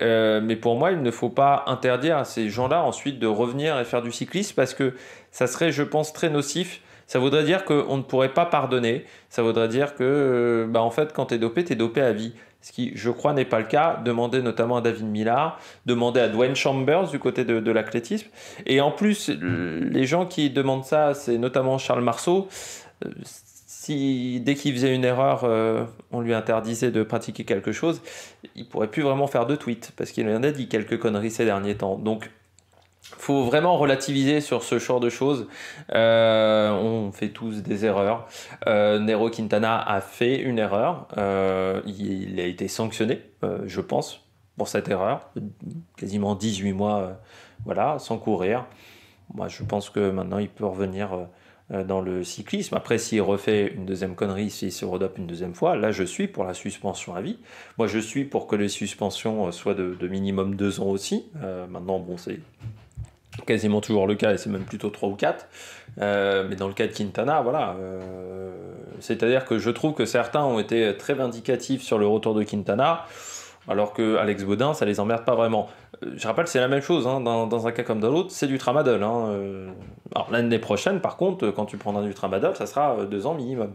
Speaker 1: Euh, mais pour moi, il ne faut pas interdire à ces gens-là ensuite de revenir et faire du cyclisme parce que ça serait, je pense, très nocif. Ça voudrait dire qu'on ne pourrait pas pardonner. Ça voudrait dire que, euh, bah, en fait, quand tu es dopé, tu es dopé à vie. Ce qui, je crois, n'est pas le cas. Demandez notamment à David Millard, demandez à Dwayne Chambers du côté de, de l'athlétisme. Et en plus, les gens qui demandent ça, c'est notamment Charles Marceau. Euh, si dès qu'il faisait une erreur, euh, on lui interdisait de pratiquer quelque chose, il pourrait plus vraiment faire de tweets parce qu'il en a dit quelques conneries ces derniers temps. Donc, faut vraiment relativiser sur ce genre de choses. Euh, on fait tous des erreurs. Euh, Nero Quintana a fait une erreur. il a été sanctionné, je pense, pour cette erreur. Quasiment 18 mois, voilà, sans courir. Moi, je pense que maintenant, il peut revenir euh, dans le cyclisme. Après, s'il refait une deuxième connerie, s'il se redope une deuxième fois, là, je suis pour la suspension à vie. Moi, je suis pour que les suspensions euh, soient de, minimum deux ans aussi. Euh, maintenant, bon, c'est quasiment toujours le cas et c'est même plutôt trois ou quatre. mais dans le cas de Quintana, voilà. C'est-à-dire que je trouve que certains ont été très vindicatifs sur le retour de Quintana alors que Alex Baudin, ça les emmerde pas vraiment je rappelle, c'est la même chose hein. dans, un cas comme dans l'autre, c'est du tramadol. Hein, euh. Alors l'année prochaine, par contre, quand tu prendras du tramadol, ça sera euh, deux ans minimum.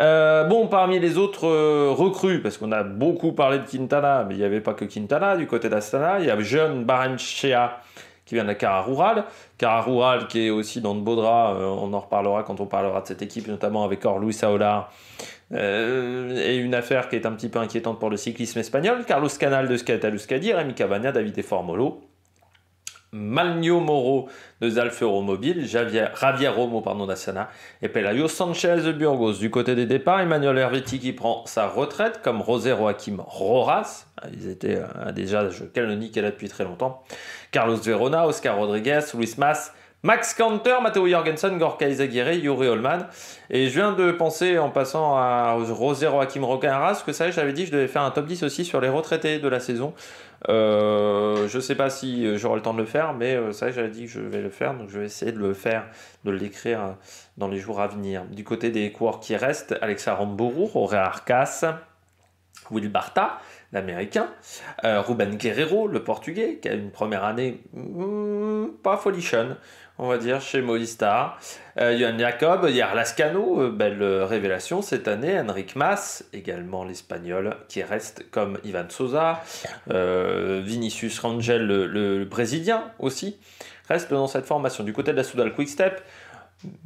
Speaker 1: Euh, bon, parmi les autres recrues, parce qu'on a beaucoup parlé de Quintana, mais il n'y avait pas que Quintana du côté d'Astana, il y a jeune Barenchea qui vient de la Cara Rural. Cara Rural qui est aussi dans de Baudra, euh, on en reparlera quand on parlera de cette équipe, notamment avec Orlou Saola, euh, et une affaire qui est un petit peu inquiétante pour le cyclisme espagnol. Carlos Canal de Scataluscadi, Rémi Cavagna, David Formolo. Malnio Moro de Zalfero Mobile, Javier, Romo pardon, d'Asana, et Pelayo Sanchez de Burgos. Du côté des départs, Emmanuel Hervetti qui prend sa retraite, comme Rosé Joaquim Roras, ah, ils étaient euh, déjà canoniques là depuis très longtemps, Carlos Verona, Oscar Rodriguez, Luis Mas, Max Kanter, Matteo Jorgensen, Gorka Izaguirre, Yuri Holman. Et je viens de penser en passant à Rosero Hakim ce que ça, j'avais dit je devais faire un top 10 aussi sur les retraités de la saison. Euh, je ne sais pas si j'aurai le temps de le faire, mais euh, ça, j'avais dit que je vais le faire, donc je vais essayer de le faire, de l'écrire euh, dans les jours à venir. Du côté des coureurs qui restent, Alexa Rambourou, Auré Arcas, Will Barta américain. Euh, Ruben Guerrero, le portugais, qui a une première année hmm, pas folichonne, on va dire, chez Movistar, euh, Johan Jacob, hier Lascano, euh, belle euh, révélation cette année, Henrik Mas, également l'espagnol, qui reste comme Ivan Sosa, Vinicius Rangel, le, brésilien aussi, reste dans cette formation. Du côté de la Soudal Quick Step,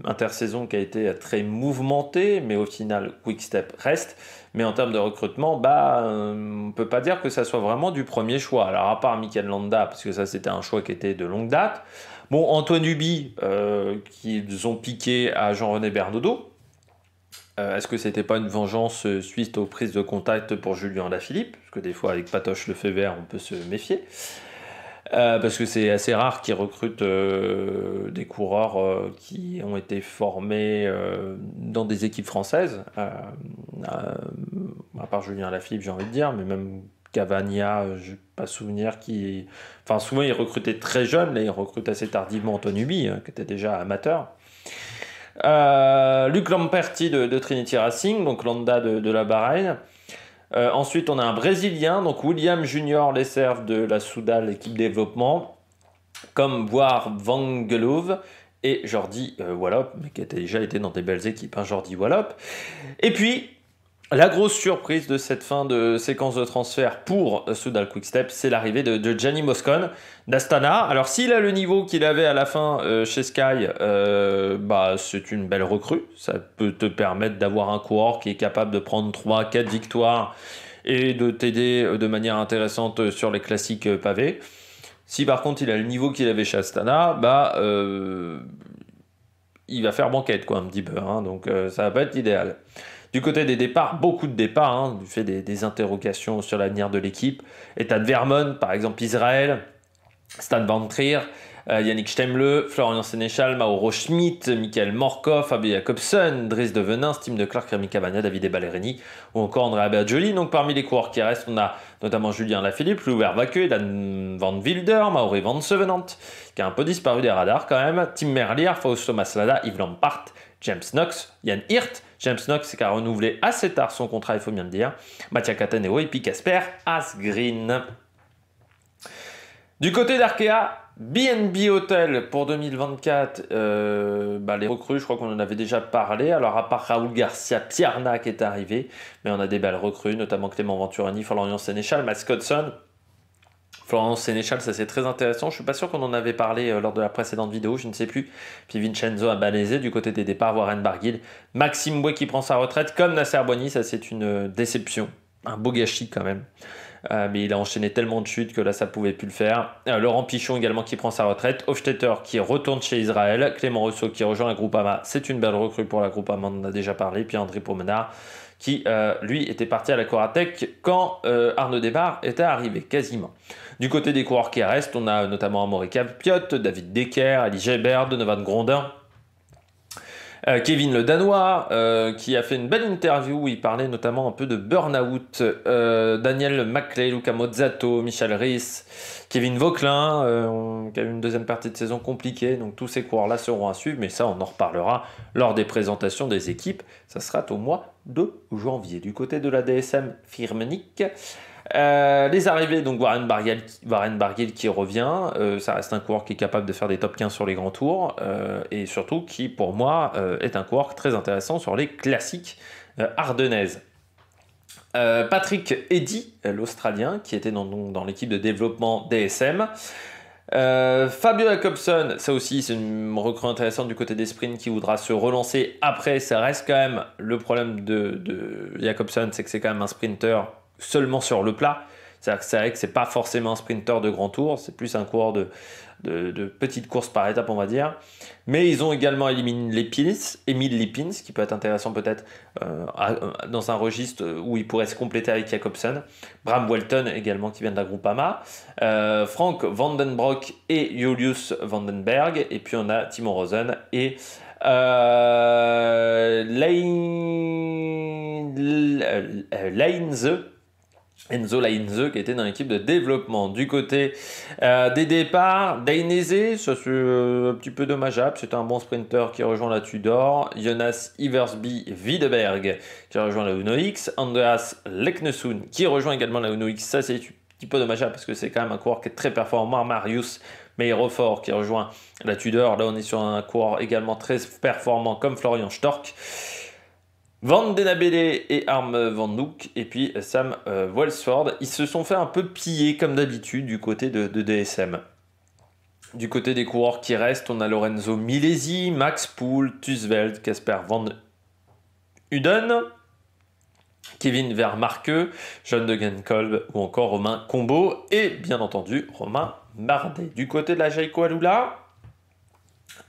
Speaker 1: intersaison qui a été très mouvementée, mais au final, Quick Step reste. Mais en termes de recrutement, bah, pas dire que ça soit vraiment du premier choix. Alors, à part Mikel Landa, parce que ça, c'était un choix qui était de longue date. Bon, Antoine Huby, euh, qu'ils ont piqué à Jean-René Bernodeau euh, Est-ce que c'était pas une vengeance euh, suite aux prises de contact pour Julien Lafilippe Parce que des fois, avec Patoche le vert on peut se méfier. Euh, parce que c'est assez rare qu'ils recrutent euh, des coureurs euh, qui ont été formés dans des équipes françaises, à part Julien Lafilippe, j'ai envie de dire, mais même Cavagna, je n'ai pas souvenir qui. Enfin, souvent ils recrutaient très jeunes, mais ils recrutent assez tardivement Anthony Hubi, qui était déjà amateur. Luc Lamperti de, Trinity Racing, donc Landa de, de la Bahreïn. Euh, ensuite, on a un Brésilien, donc William Junior Lesserve de la Soudal équipe développement, comme voir Vangelove et Jordi euh, Wallop, mais qui a déjà été dans des belles équipes, hein, Jordi Wallop. Et puis, la grosse surprise de cette fin de séquence de transfert pour euh, Soudal Quickstep, c'est l'arrivée de, de, Gianni Moscon d'Astana. Alors s'il a le niveau qu'il avait à la fin euh, chez Sky, euh, bah, c'est une belle recrue. Ça peut te permettre d'avoir un coureur qui est capable de prendre 3-4 victoires et de t'aider de manière intéressante sur les classiques pavés. Si par contre il a le niveau qu'il avait chez Astana, bah... il va faire banquette, quoi, un petit peu. Hein. donc, ça va pas être idéal. Du côté des départs, beaucoup de départs, hein, du fait des, interrogations sur l'avenir de l'équipe. Etat Vermon, par exemple Israël, Stan Van Trier, euh, Yannick Stemle, Florian Sénéchal, Mauro Schmidt, Michael Morkov, abby Jacobson, Dries de Venin, Tim de Clark, Rémi Cavagna, David Ballerini ou encore André Bergioli. Donc parmi les coureurs qui restent, on a notamment Julien Lafilippe, Louvert Vacu Dan Van Wilder, Mauré Van Sevenant, qui a un peu disparu des radars quand même, Tim Merlier, Fausto Maslada, Yves Lampart, James Knox, Yann Hirt, James Knox qui a renouvelé assez tard son contrat, il faut bien le dire. Mattia Cataneo et puis Casper Asgreen. Du côté d'Arkea, BNB Hotel pour 2024, euh, bah, les recrues, je crois qu'on en avait déjà parlé. Alors, à part Raoul Garcia, Pierna qui est arrivé, mais on a des belles recrues, notamment Clément Venturani, Florian Sénéchal, Matt Florence Sénéchal, ça c'est très intéressant. Je suis pas sûr qu'on en avait parlé euh, lors de la précédente vidéo, je ne sais plus. Puis Vincenzo a balaisé du côté des départs, Warren Barguil. Maxime Boué qui prend sa retraite, comme Nasser Boigny, ça c'est une euh, déception. Un beau gâchis quand même. Euh, mais il a enchaîné tellement de chutes que là ça pouvait plus le faire. Laurent Pichon également qui prend sa retraite, Hofstetter qui retourne chez Israël, Clément Rousseau qui rejoint la Ama. c'est une belle recrue pour la groupe Ama. on en a déjà parlé, puis André Pomenard qui euh, lui était parti à la Coratec quand euh, Arnaud Desbarres était arrivé, quasiment. Du côté des coureurs qui restent, on a notamment Amoré Capiot, David Decker, Ali Gebert, Donovan Grondin, euh, Kevin le Danois, euh, qui a fait une belle interview où il parlait notamment un peu de burn-out. Euh, Daniel Maclay, Luca Mozzato, Michel Ries, Kevin Vauquelin, qui a eu une deuxième partie de saison compliquée. Donc tous ces coureurs-là seront à suivre, mais ça, on en reparlera lors des présentations des équipes. Ça sera au mois de janvier. Du côté de la DSM Firmenik, euh, les arrivées, donc Warren Barguil, Warren Barguil qui revient, euh, ça reste un coureur qui est capable de faire des top 15 sur les grands tours euh, et surtout qui, pour moi, est un coureur très intéressant sur les classiques ardennaises. Patrick Eddy, l'Australien, qui était dans, dans l'équipe de développement DSM. Fabio Jacobson, ça aussi c'est une recrue intéressante du côté des sprints qui voudra se relancer après. Ça reste quand même le problème de, de Jacobson, c'est que c'est quand même un sprinter seulement sur le plat. cest que vrai que c'est pas forcément un sprinter de grand tour, c'est plus un coureur de, petites courses par étape, on va dire. Mais ils ont également éliminé les pins, Emile Lipins, qui peut être intéressant peut-être euh, euh, dans un registre où il pourrait se compléter avec Jacobsen. Bram Welton également, qui vient de la Groupama. Euh, Frank Vandenbroek et Julius Vandenberg. Et puis on a Timon Rosen et euh, Leinze, Enzo Lainze qui était dans l'équipe de développement. Du côté euh, des départs, Dainese, ça c'est euh, un petit peu dommageable, c'est un bon sprinter qui rejoint la Tudor. Jonas Iversby wiedeberg qui rejoint la Uno X. Andreas Leknesund qui rejoint également la Uno X, ça c'est un petit peu dommageable parce que c'est quand même un coureur qui est très performant. Marius Meirofort qui rejoint la Tudor, là on est sur un coureur également très performant comme Florian Storck. Van Denabele et Arm Van Nook et puis Sam euh, ils se sont fait un peu piller comme d'habitude du côté de, DSM. Du côté des coureurs qui restent, on a Lorenzo Milesi, Max Poul, Tusveld, Casper Van Uden, Kevin Vermarke, John de ou encore Romain Combo et bien entendu Romain Bardet. Du côté de la Jaiko Alula,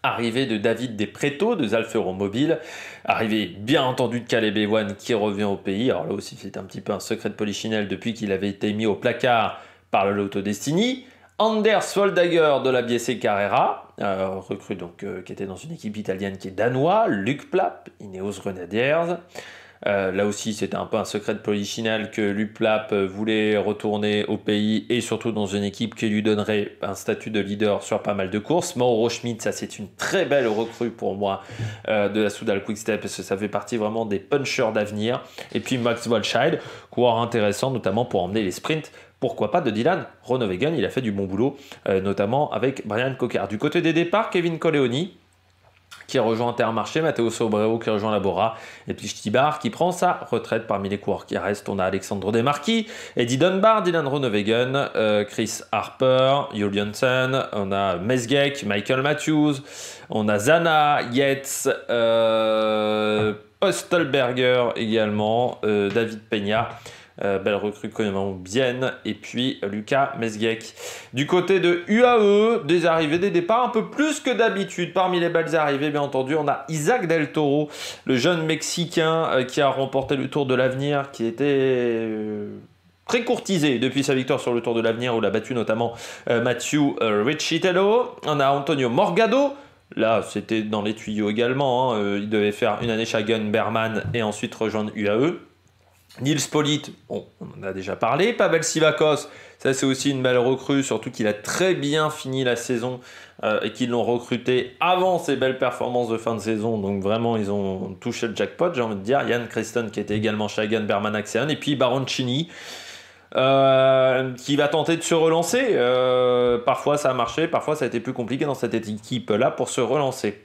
Speaker 1: Arrivée de David Despreto de Zalfero Mobile. Arrivée bien entendu de Caleb Ewan qui revient au pays. Alors là aussi c'est un petit peu un secret de polichinelle depuis qu'il avait été mis au placard par le Lotto Destiny. Anders Voldager de la BSC Carrera, euh, recrue donc euh, qui était dans une équipe italienne qui est danois. Luc Plapp, Ineos Grenadiers. Euh, là aussi, c'était un peu un secret de polichinelle que Luplap euh, voulait retourner au pays et surtout dans une équipe qui lui donnerait un statut de leader sur pas mal de courses. Mauro Schmidt, ça c'est une très belle recrue pour moi euh, de la Soudal Quickstep parce que ça fait partie vraiment des punchers d'avenir. Et puis Max Walscheid, coureur intéressant notamment pour emmener les sprints pourquoi pas de Dylan Ronovegan, il a fait du bon boulot, notamment avec Brian Cocker. Du côté des départs, Kevin Coleoni, qui rejoint Intermarché, Matteo Sobrero qui rejoint Labora, et puis Stibar qui prend sa retraite parmi les coureurs qui restent. On a Alexandre Desmarquis, Eddie Dunbar, Dylan Ronewegen, euh, Chris Harper, Julian on a Mesgek, Michael Matthews, on a Zana, Yates, Postelberger euh, également, euh, David Peña. Euh, belle recrue hein, bien. Et puis Lucas Mesguec. Du côté de UAE, des arrivées, des départs un peu plus que d'habitude. Parmi les belles arrivées, bien entendu, on a Isaac Del Toro, le jeune Mexicain euh, qui a remporté le Tour de l'avenir, qui était... Euh, très courtisé depuis sa victoire sur le Tour de l'avenir où l'a battu notamment Matthew Richitello. On a Antonio Morgado, Là, c'était dans les tuyaux également. Hein. Il devait faire une année chez Berman et ensuite rejoindre UAE. Nils Polite, on en a déjà parlé. Pavel Sivakos, ça c'est aussi une belle recrue, surtout qu'il a très bien fini la saison euh, et qu'ils l'ont recruté avant ses belles performances de fin de saison. Donc vraiment, ils ont touché le jackpot, j'ai envie de dire. Yann Kristen qui était également chez Berman Axean et puis Baroncini. Euh, qui va tenter de se relancer. Euh, parfois ça a marché, parfois ça a été plus compliqué dans cette équipe-là pour se relancer,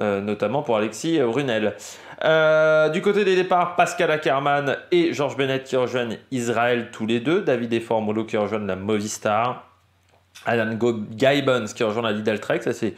Speaker 1: euh, notamment pour Alexis Brunel. Euh, du côté des départs, Pascal Ackerman et Georges Bennett qui rejoignent Israël tous les deux. David Eformolo qui rejoint la Movistar. Alan Gaibens qui rejoint la Lidl-Trek, ça c'est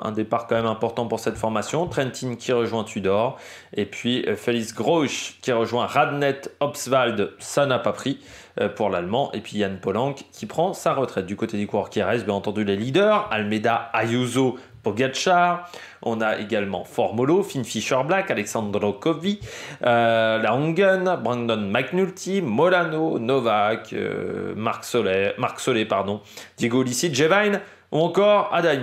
Speaker 1: un départ quand même important pour cette formation. Trentin qui rejoint Tudor. Et puis euh, Félix Grosch qui rejoint Radnet Obswald, ça n'a pas pris euh, pour l'Allemand. Et puis Yann Polank qui prend sa retraite. Du côté des coureurs qui restent, bien entendu les leaders, Almeida, Ayuso, Pogacar, on a également Formolo, Finn Fischer-Black, Alexandro Kovi, euh, Brandon McNulty, Molano, Novak, euh, Marc Solé, Marc pardon, Diego Lissi, Jevine, ou encore Adam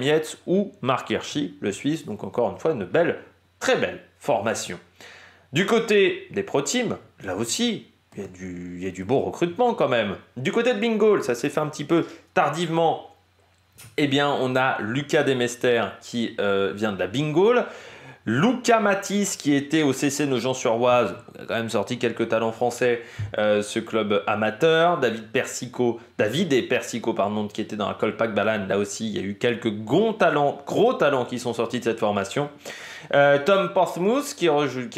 Speaker 1: ou Marc Hirschi, le Suisse. Donc encore une fois, une belle, très belle formation. Du côté des pro-teams, là aussi, il y, a du, il y, a du beau recrutement quand même. Du côté de Bingo, ça s'est fait un petit peu tardivement eh bien, on a Lucas Demester qui euh, vient de la bingole Luca Matisse qui était au CC Nogent-sur-Oise, a quand même sorti quelques talents français, euh, ce club amateur. David Persico, David et Persico nom qui était dans la Colpac Balan, là aussi il y a eu quelques gros talents, gros talents qui sont sortis de cette formation. Euh, Tom Portsmouth qui,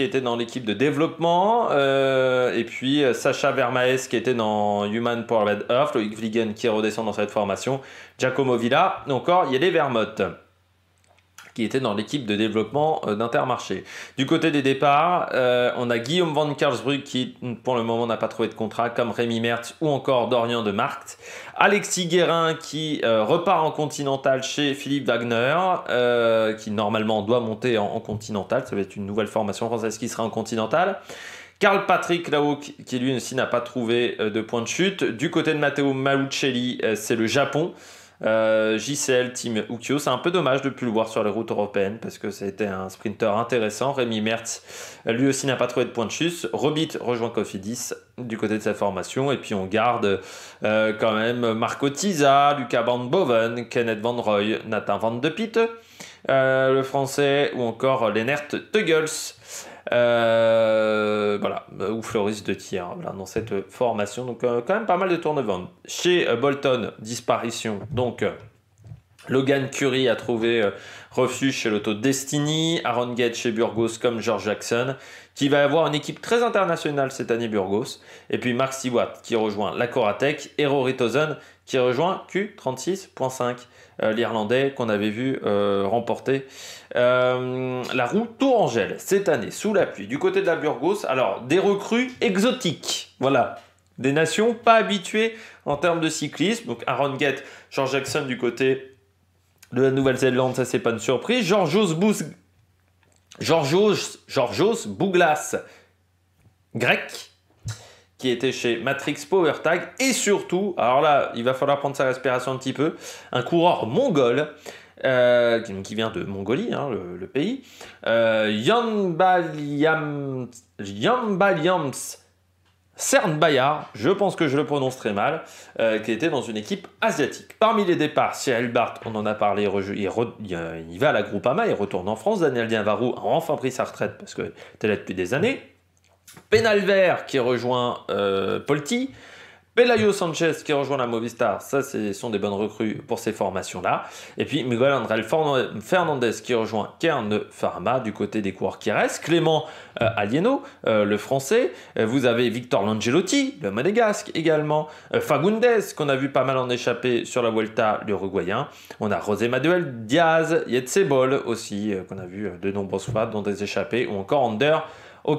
Speaker 1: était dans l'équipe de développement, euh, et puis Sacha Vermaes qui était dans Human Powered Earth, Loïc Vliegen qui redescend dans cette formation, Giacomo Villa, encore il y a les Vermottes qui était dans l'équipe de développement euh, d'Intermarché. Du côté des départs, euh, on a Guillaume Van Karlsbrug qui, pour le moment, n'a pas trouvé de contrat, comme Rémi Mertz ou encore Dorian de Markt. Alexis Guérin qui euh, repart en continental chez Philippe Wagner, qui normalement doit monter en, continental. Ça va être une nouvelle formation française qui sera en continental. Karl Patrick Laouk, qui lui aussi n'a pas trouvé de point de chute. Du côté de Matteo Malucelli, c'est le Japon. JCL, Team Ukio, c'est un peu dommage de ne plus le voir sur les routes européennes parce que c'était un sprinter intéressant. Rémi Mertz, lui aussi, n'a pas trouvé de point de chute. Robit rejoint Cofidis du côté de sa formation. Et puis on garde euh, quand même Marco Tisa, Lucas Van Boven, Kenneth Van Roy, Nathan Van de euh, le français ou encore Lennert Tuggles. Euh, voilà, ou fleuriste de tir hein, dans cette formation. Donc, euh, quand même pas mal de tournevent Chez euh, Bolton, disparition. Donc, Logan Curry a trouvé refuge chez l'auto Destiny, Aaron Gate chez Burgos comme George Jackson, qui va avoir une équipe très internationale cette année Burgos, et puis Mark Siwat qui rejoint la Coratech et Rory qui rejoint Q36.5. Euh, l'Irlandais qu'on avait vu euh, remporter euh, la route Tourangelle cette année sous la pluie. Du côté de la Burgos, alors des recrues exotiques, voilà, des nations pas habituées en termes de cyclisme. Donc Aaron Gett, George Jackson du côté de la Nouvelle-Zélande, ça c'est pas une surprise. George Georgios Bouglas, grec, qui était chez Matrix Power Tag. Et surtout, alors là, il va falloir prendre sa respiration un petit peu, un coureur mongol. Euh, qui vient de Mongolie, hein, le, pays, euh, Yambaliams, Cernbayar, je pense que je le prononce très mal, euh, qui était dans une équipe asiatique. Parmi les départs, si Elbart, on en a parlé, euh, il, va à la Groupama, il retourne en France. Daniel Dienvarou a enfin pris sa retraite parce que était là depuis des années. Penalver qui rejoint euh, Polti. Pelayo Sanchez qui rejoint la Movistar, ça ce sont des bonnes recrues pour ces formations-là. Et puis Miguel André Fernandez qui rejoint Kern Pharma du côté des coureurs qui restent. Clément euh, Alieno, euh, le français. Vous avez Victor Langelotti, le monégasque également. Fagundes qu'on a vu pas mal en échapper sur la Vuelta, l'uruguayen. On a José Manuel Diaz, Yetzebol aussi qu'on a vu de nombreuses fois dans des échappées ou encore Ander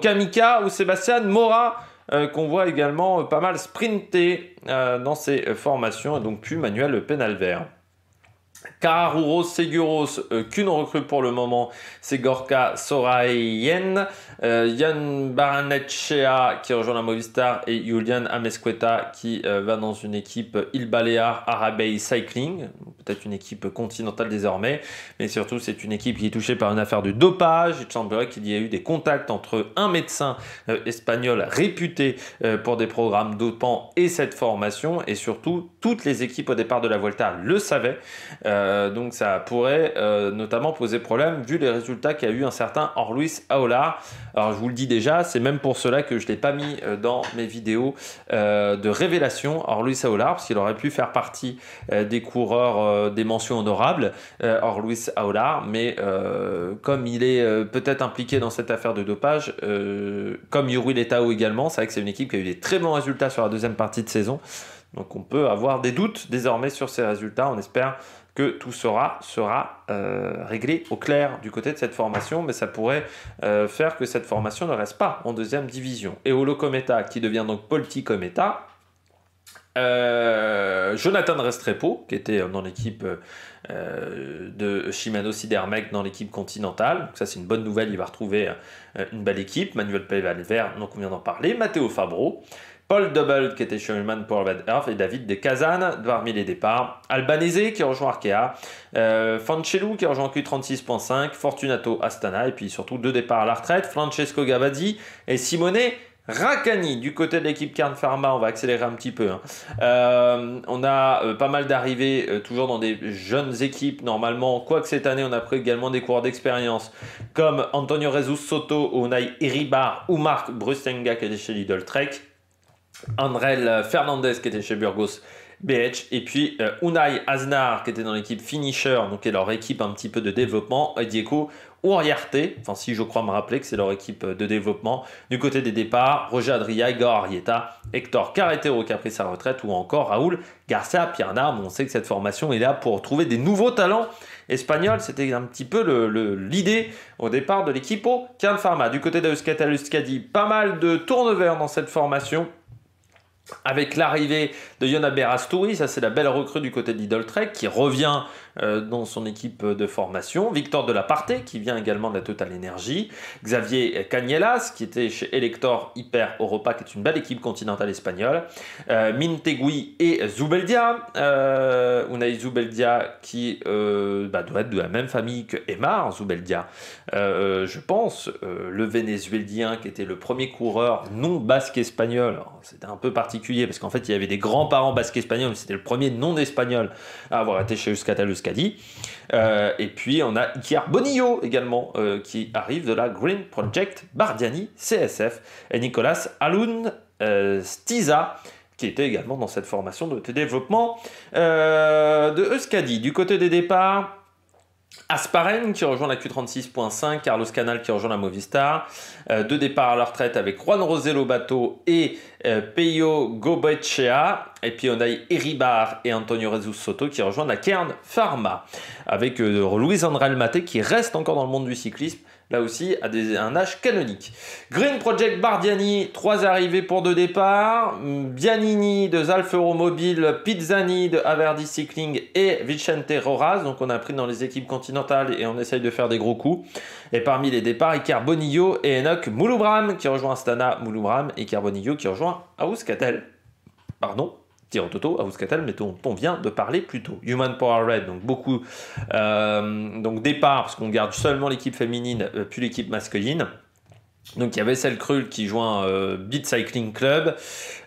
Speaker 1: Kamika ou Sébastien Mora, euh, qu'on voit également euh, pas mal sprinter euh, dans ces formations, et donc puis Manuel Penalver. Kararuros Seguros, qu'une recrue pour le moment, c'est Gorka Sorayen. Euh, Yann Yann Baranechea qui rejoint la Movistar et Julian Amesqueta qui euh, va dans une équipe Il Balear Arabei Cycling, peut-être une équipe continentale désormais, mais surtout c'est une équipe qui est touchée par une affaire de dopage. Il semblerait qu'il y ait eu des contacts entre un médecin euh, espagnol réputé pour des programmes dopants et cette formation, et surtout toutes les équipes au départ de la Volta le savaient, donc ça pourrait notamment poser problème vu les résultats qu'a eu un certain Orluis Aola. Alors je vous le dis déjà, c'est même pour cela que je ne l'ai pas mis euh, dans mes vidéos euh, de révélation. Or Luis parce qu'il aurait pu faire partie euh, des coureurs des mentions honorables, or Luis mais comme il est peut-être impliqué dans cette affaire de dopage, comme Yuri Letao également, c'est vrai que c'est une équipe qui a eu des très bons résultats sur la deuxième partie de saison. Donc on peut avoir des doutes désormais sur ces résultats. On espère que tout sera, sera euh, réglé au clair du côté de cette formation, mais ça pourrait euh, faire que cette formation ne reste pas en deuxième division. Et au Locometa qui devient donc Polti Cometa, euh, Jonathan Restrepo, qui était dans l'équipe euh, de Shimano Sidermec, dans l'équipe continentale. Donc ça, c'est une bonne nouvelle, il va retrouver une belle équipe. Manuel Pé vert, donc on vient d'en parler. Matteo Fabro, Paul Double qui était showman pour Red Earth et David De Kazan parmi les départs, Albanese qui rejoint Arkea, euh, Fanchelou qui rejoint Q36.5, Fortunato Astana et puis surtout deux départs à la retraite, Francesco Gavazzi et Simone Racani, du côté de l'équipe Carne Pharma, on va accélérer un petit peu. Hein. Euh, on a euh, pas mal d'arrivées, euh, toujours dans des jeunes équipes normalement, quoique cette année on a pris également des coureurs d'expérience comme Antonio Rezus Soto, Onai Iribar ou Marc Brustenga qui est chez Lidl Trek. Andrel Fernandez qui était chez Burgos BH et puis euh, Unai Aznar qui était dans l'équipe finisher donc qui est leur équipe un petit peu de développement et Diego Uriarte enfin si je crois me rappeler que c'est leur équipe euh, de développement du côté des départs Roger Adria Igor Arieta Hector Carretero qui a pris sa retraite ou encore Raoul Garcia Pierna on sait que cette formation est là pour trouver des nouveaux talents espagnols c'était un petit peu l'idée le, l'idée au départ de l'équipe au Can Pharma du côté a dit pas mal de tournevers dans cette formation avec l'arrivée de Yona Berastouri, ça c'est la belle recrue du côté Trek, qui revient euh, dans son équipe de formation, Victor de la Parté qui vient également de la Total Energy, Xavier Cagnelas qui était chez Elector Hyper Europa qui est une belle équipe continentale espagnole, euh, Mintegui et Zubeldia, euh, Unai Zubeldia qui bah, doit être de la même famille que Emar Zubeldia, je pense, le vénézuélien qui était le premier coureur non basque espagnol. C'était un peu particulier parce qu'en fait il y avait des grands-parents basques espagnols, mais c'était le premier non espagnol à avoir été chez Euskatalus euh, et puis on a Pierre Bonillo également euh, qui arrive de la Green Project Bardiani CSF et Nicolas Alun euh, Stiza qui était également dans cette formation de développement de Euskadi. Du côté des départs, Asparen qui rejoint la Q36.5, Carlos Canal qui rejoint la Movistar, euh, deux départs à la retraite avec Juan Rosé Lobato et euh, Peyo Gobechea, et puis on a Eribar et Antonio Rezus Soto qui rejoignent la Cairn Pharma, avec euh, Luis André Almaté qui reste encore dans le monde du cyclisme là aussi à des, un âge canonique. Green Project Bardiani, trois arrivées pour deux départs. Bianini de Zalfero Mobile, Pizzani de Averdi Cycling et Vicente Roraz. Donc on a pris dans les équipes continentales et on essaye de faire des gros coups. Et parmi les départs, Icar Bonillo et Enoch Mouloubram qui rejoint Stana Mouloubram et Carbonillo qui rejoint Aouskatel. Pardon, Toto, Auskatel, mais dont on vient de parler plus tôt. Human Power Red, donc beaucoup, euh, donc départ, parce qu'on garde seulement l'équipe féminine, euh, puis l'équipe masculine. Donc il y avait celle Krull qui joint euh, Beat Cycling Club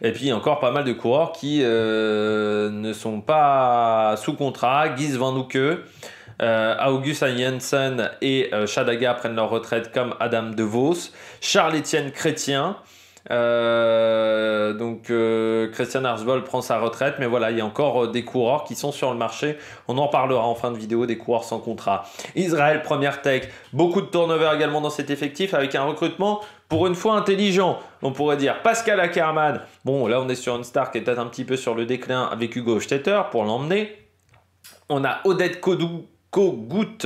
Speaker 1: et puis encore pas mal de coureurs qui ne sont pas sous contrat. Guise Van August Jensen et Shadaga prennent leur retraite comme Adam De Vos. Charles-Étienne Chrétien, euh, donc euh, Christian Arsbol prend sa retraite, mais voilà, il y a encore euh, des coureurs qui sont sur le marché. On en parlera en fin de vidéo des coureurs sans contrat. Israël, première tech, beaucoup de turnover également dans cet effectif avec un recrutement pour une fois intelligent, on pourrait dire Pascal Ackermann. Bon, là on est sur une star qui est un petit peu sur le déclin avec Hugo Stetter pour l'emmener. On a Odette Kodou Kogut,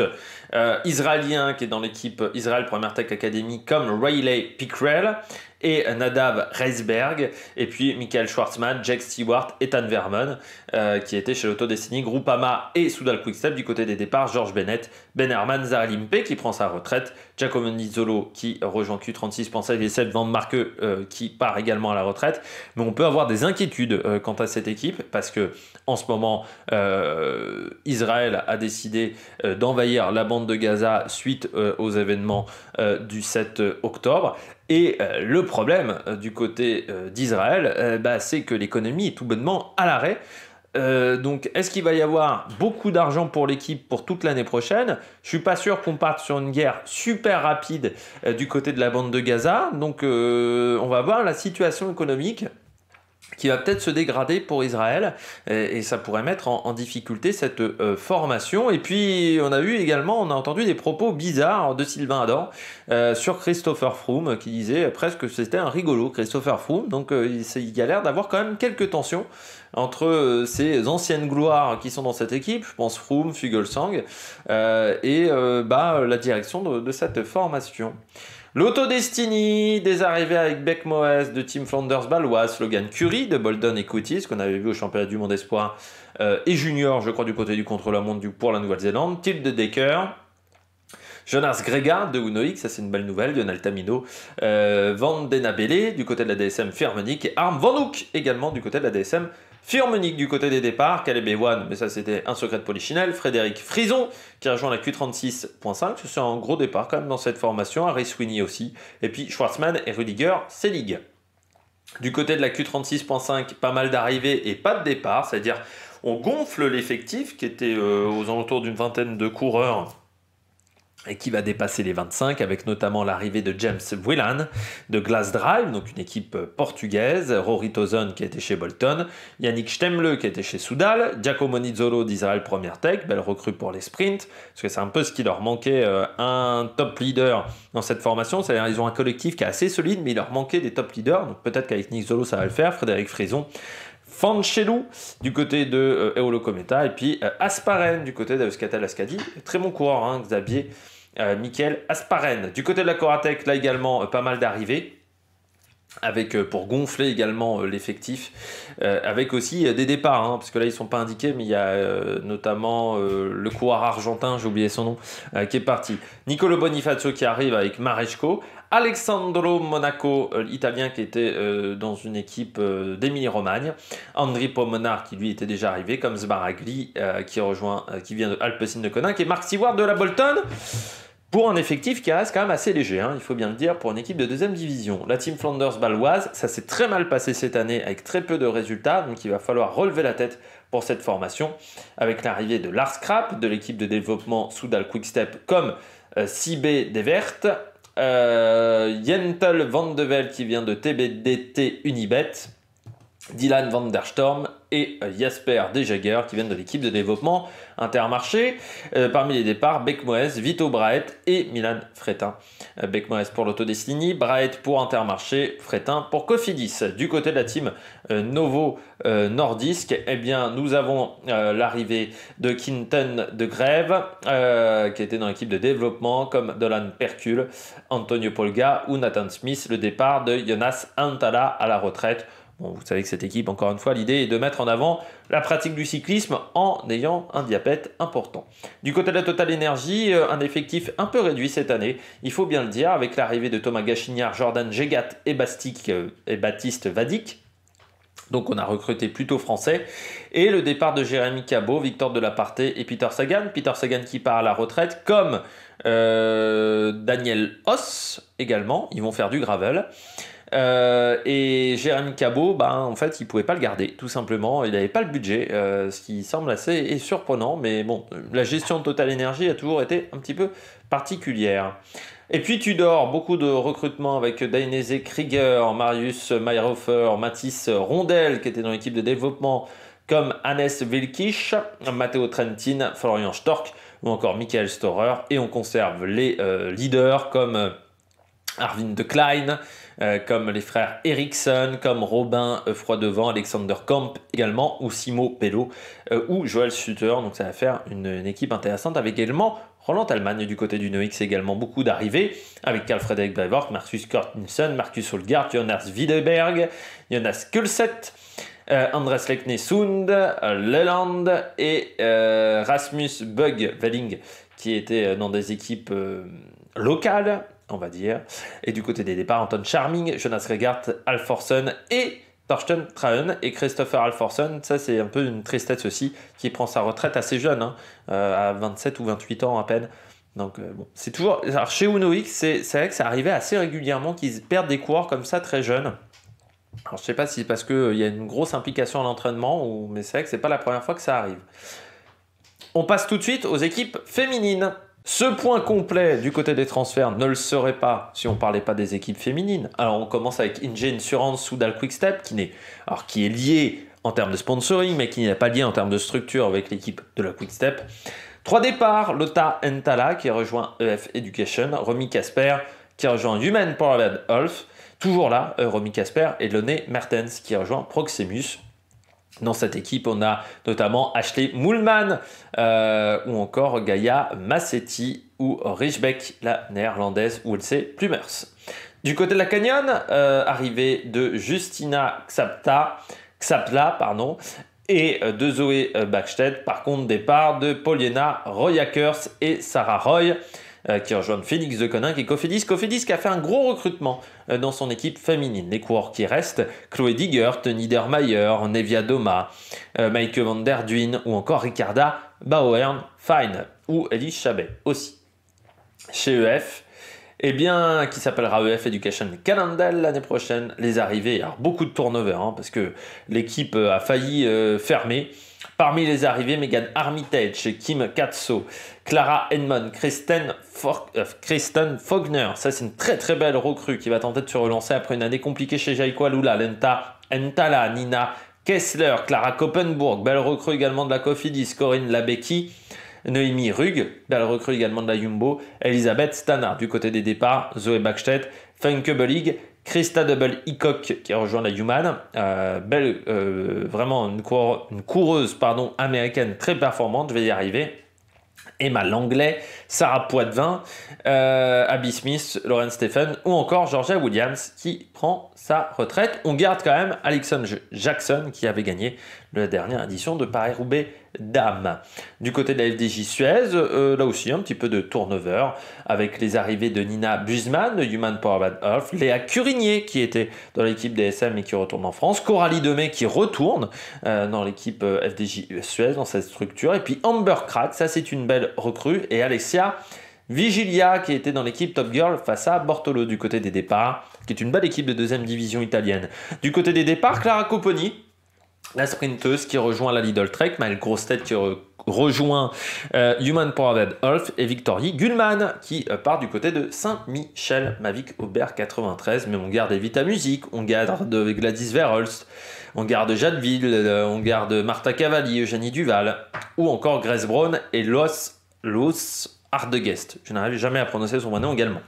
Speaker 1: israélien, qui est dans l'équipe Israel Première Tech Academy, comme Rayleigh Pickrell et Nadav Reisberg, et puis Michael Schwartzman, Jack Stewart, Ethan Verman, euh, qui étaient chez l'Auto Groupama et Soudal Quickstep du côté des départs, George Bennett, Ben Herman, Zaralimpe qui prend sa retraite, Giacomo Nizzolo qui rejoint Q36, Pensez et Seb Van Marke euh, qui part également à la retraite. Mais on peut avoir des inquiétudes euh, quant à cette équipe parce que en ce moment, Israël a décidé d'envahir la bande de Gaza suite aux événements du 7 octobre et euh, le problème euh, du côté euh, d'Israël, bah, c'est que l'économie est tout bonnement à l'arrêt. donc, est-ce qu'il va y avoir beaucoup d'argent pour l'équipe pour toute l'année prochaine Je suis pas sûr qu'on parte sur une guerre super rapide du côté de la bande de Gaza. Donc, on va voir la situation économique qui va peut-être se dégrader pour Israël et, ça pourrait mettre en, difficulté cette euh, formation. Et puis on a eu également, on a entendu des propos bizarres de Sylvain Adam euh, sur Christopher Froome qui disait presque que c'était un rigolo Christopher Froome. Donc euh, il, y a l'air d'avoir quand même quelques tensions entre ces anciennes gloires qui sont dans cette équipe, je pense Froome, Fugelsang, et bah, la direction de cette formation. L'autodestiny, des arrivées avec Beck Moes de Team Flanders baloise slogan Curie de Boldon et ce qu'on avait vu au championnat du monde espoir, euh, et junior, je crois, du côté du contre-la-montre pour la Nouvelle-Zélande, Tilde Decker, Jonas Grégard de Uno ça c'est une belle nouvelle, Lionel Tamino, euh, Van du côté de la DSM Firmenich et Arm Van également du côté de la DSM Firmenich du côté des départs, Caleb One, mais ça c'était un secret de Polichinelle, Frédéric Frison qui rejoint la Q36.5, ce sera un gros départ quand même dans cette formation, Harry Sweeney aussi, et puis Schwartzmann et Rudiger, c'est ligue. Du côté de la Q36.5, pas mal d'arrivées et pas de départ, c'est-à-dire on gonfle l'effectif qui était euh, aux alentours d'une vingtaine de coureurs et qui va dépasser les 25 avec notamment l'arrivée de James Whelan de Glass Drive, donc une équipe euh, portugaise, Rory Tozon qui était chez Bolton, Yannick Stemle qui était chez Soudal, Giacomo Nizzolo d'Israël Première Tech, belle recrue pour les sprints, parce que c'est un peu ce qui leur manquait, euh, un top leader dans cette formation, c'est-à-dire ils ont un collectif qui est assez solide, mais il leur manquait des top leaders, donc peut-être qu'avec Nizzolo ça va le faire, Frédéric Frison, Fanchelou du côté de euh, Eolo Cometa et puis Asparen du côté d'Euskatel Laskadi, Très bon coureur, hein, Xavier euh, Michael Asparen. Du côté de la Coratec, là également, euh, pas mal d'arrivées avec euh, pour gonfler également l'effectif, avec aussi des départs, hein, parce que là ils sont pas indiqués, mais il y a notamment le coureur argentin, j'ai oublié son nom, qui est parti. Nicolo Bonifacio qui arrive avec Maresco, Alessandro Monaco, l'italien qui était dans une équipe d'Émilie-Romagne, Andri Pomonard, qui lui était déjà arrivé, comme Zbaragli qui rejoint, qui vient de Alpecin de Coninck, et Marc Siward de la Bolton. Pour un effectif qui reste quand même assez léger, hein, il faut bien le dire, pour une équipe de deuxième division. La team flanders baloise ça s'est très mal passé cette année avec très peu de résultats, donc il va falloir relever la tête pour cette formation, avec l'arrivée de Lars Krapp, de l'équipe de développement Soudal Quickstep, comme euh, Sibé Desvertes, euh, Van de Vel qui vient de TBDT Unibet, Dylan Van der Storm et euh, Jasper Dejager, qui viennent de l'équipe de développement Intermarché. Euh, parmi les départs, Beck Vito Braet et Milan Fretin. Euh, Beck pour l'Autodestini, Braet pour Intermarché, Fretin pour Cofidis. Du côté de la team euh, Novo euh, Nordisk, eh bien, nous avons l'arrivée de Quinton de Grève, qui était dans l'équipe de développement, comme Dolan Percule, Antonio Polga ou Nathan Smith. Le départ de Jonas Antala à la retraite vous savez que cette équipe, encore une fois, l'idée est de mettre en avant la pratique du cyclisme en ayant un diabète important. Du côté de la Total Energy, euh, un effectif un peu réduit cette année, il faut bien le dire, avec l'arrivée de Thomas Gachignard, Jordan Gégat et, euh, et Baptiste Vadik. Donc on a recruté plutôt français. Et le départ de Jérémy Cabot, Victor Delaparté et Peter Sagan. Peter Sagan qui part à la retraite, comme euh, Daniel Hoss également. Ils vont faire du gravel. Euh, et Jérémy Cabot, ben, en fait, il ne pouvait pas le garder, tout simplement. Il n'avait pas le budget, euh, ce qui semble assez surprenant. Mais bon, la gestion de Total Energy a toujours été un petit peu particulière. Et puis Tudor, beaucoup de recrutements avec Dainese Krieger, Marius Meyerhofer, Mathis Rondel, qui était dans l'équipe de développement, comme Hannes Wilkisch, Matteo Trentin, Florian Stork ou encore Michael Storer. Et on conserve les euh, leaders comme Arvin de Klein, euh, comme les frères Ericsson comme Robin Froidevent, Alexander Kamp également, ou Simo Pello, euh, ou Joël Sutter. Donc ça va faire une, équipe intéressante avec également Roland Allemagne du côté du Nox également beaucoup d'arrivées avec karl Fredrik Brevork, Marcus Kortnissen, Marcus Holgart Jonas Wiedeberg Jonas Kulset, Andres euh, Andres Leknesund, Leland et Rasmus Bug Velling qui étaient dans des équipes locales on va dire. Et du côté des départs, Anton Charming, Jonas Regard, Alforsen et Thorsten Traun et Christopher Alforsen. Ça, c'est un peu une tristesse aussi, qui prend sa retraite assez jeune, hein, euh, à 27 ou 28 ans à peine. Donc, euh, bon, c'est toujours. chez Uno c'est vrai que ça arrivait assez régulièrement qu'ils perdent des coureurs comme ça très jeunes. Alors, je sais pas si c'est parce qu'il euh, y a une grosse implication à l'entraînement, ou... mais c'est vrai que c'est pas la première fois que ça arrive. On passe tout de suite aux équipes féminines. Ce point complet du côté des transferts ne le serait pas si on ne parlait pas des équipes féminines. Alors on commence avec Inge Insurance, Soudal Quickstep, qui, qui est lié en termes de sponsoring, mais qui n'est pas lié en termes de structure avec l'équipe de la Quickstep. Trois départs, Lota Entala qui rejoint EF Education, Romy Casper qui rejoint Human Powered Health, toujours là, euh, Romy Casper, et Loné Mertens qui rejoint Proximus. Dans cette équipe, on a notamment Ashley Moulman euh, ou encore Gaia Massetti ou Richbeck, la néerlandaise, ou elle Plumers. Du côté de la Canyon, euh, arrivée de Justina Xapta, Xapla pardon, et euh, de Zoé Backstedt. Par contre, départ de Pauliena Royakers et Sarah Roy. Euh, qui rejoignent Phoenix de Coninck et Cofidis. Cofidis qui a fait un gros recrutement euh, dans son équipe féminine. Les coureurs qui restent, Chloé Digert, Niedermayer, Nevia Doma, euh, Mike van der Duin ou encore Ricarda Bauern Fine ou Elise Chabet aussi. Chez EF, eh bien, qui s'appellera EF Education Calendar l'année prochaine, les arrivées, alors beaucoup de turnover, hein, parce que l'équipe a failli fermer Parmi les arrivées, Megan Armitage, Kim Katso, Clara Edmond, Kristen, Fogner. Euh, Ça, c'est une très très belle recrue qui va tenter de se relancer après une année compliquée chez Jaiko Lula, Lenta, Entala, Nina Kessler, Clara Koppenburg. Belle recrue également de la Cofidis, Corinne Labecki. Noémie Rug, belle recrue également de la Jumbo, Elisabeth Stannard, Du côté des départs, Zoé Backstedt, Funke Belig, Christa Double Ecock qui a rejoint la Human. Euh, belle, euh, vraiment une, coureuse pardon, américaine très performante, je vais y arriver. Emma Langlais, Sarah Poitvin, euh, Abby Smith, Lauren Stephen ou encore Georgia Williams qui prend sa retraite. On garde quand même Alexon Jackson qui avait gagné la dernière édition de Paris-Roubaix dame Du côté de la FDJ Suez, euh, là aussi un petit peu de turnover avec les arrivées de Nina Buzman, Human Power Earth, Léa Curinier qui était dans l'équipe SM et qui retourne en France, Coralie Demey qui retourne euh, dans l'équipe euh, FDJ Suez, dans cette structure, et puis Amber Crack, ça c'est une belle recrue, et Alexia. Vigilia qui était dans l'équipe Top Girl face à Bortolo du côté des départs, qui est une belle équipe de deuxième division italienne. Du côté des départs, Clara Coponi, la sprinteuse qui rejoint la Lidl Trek, Maëlle tête qui rejoint euh, Human Powered Elf et Victorie Gullman qui euh, part du côté de Saint-Michel, Mavic Aubert 93. Mais on garde Evita Music, on garde Gladys Verholst, on garde Jadeville, euh, on garde Martha Cavalli, Eugénie Duval ou encore Grace Brown et Los, Los Hardeguest. Je n'arrive jamais à prononcer son nom également.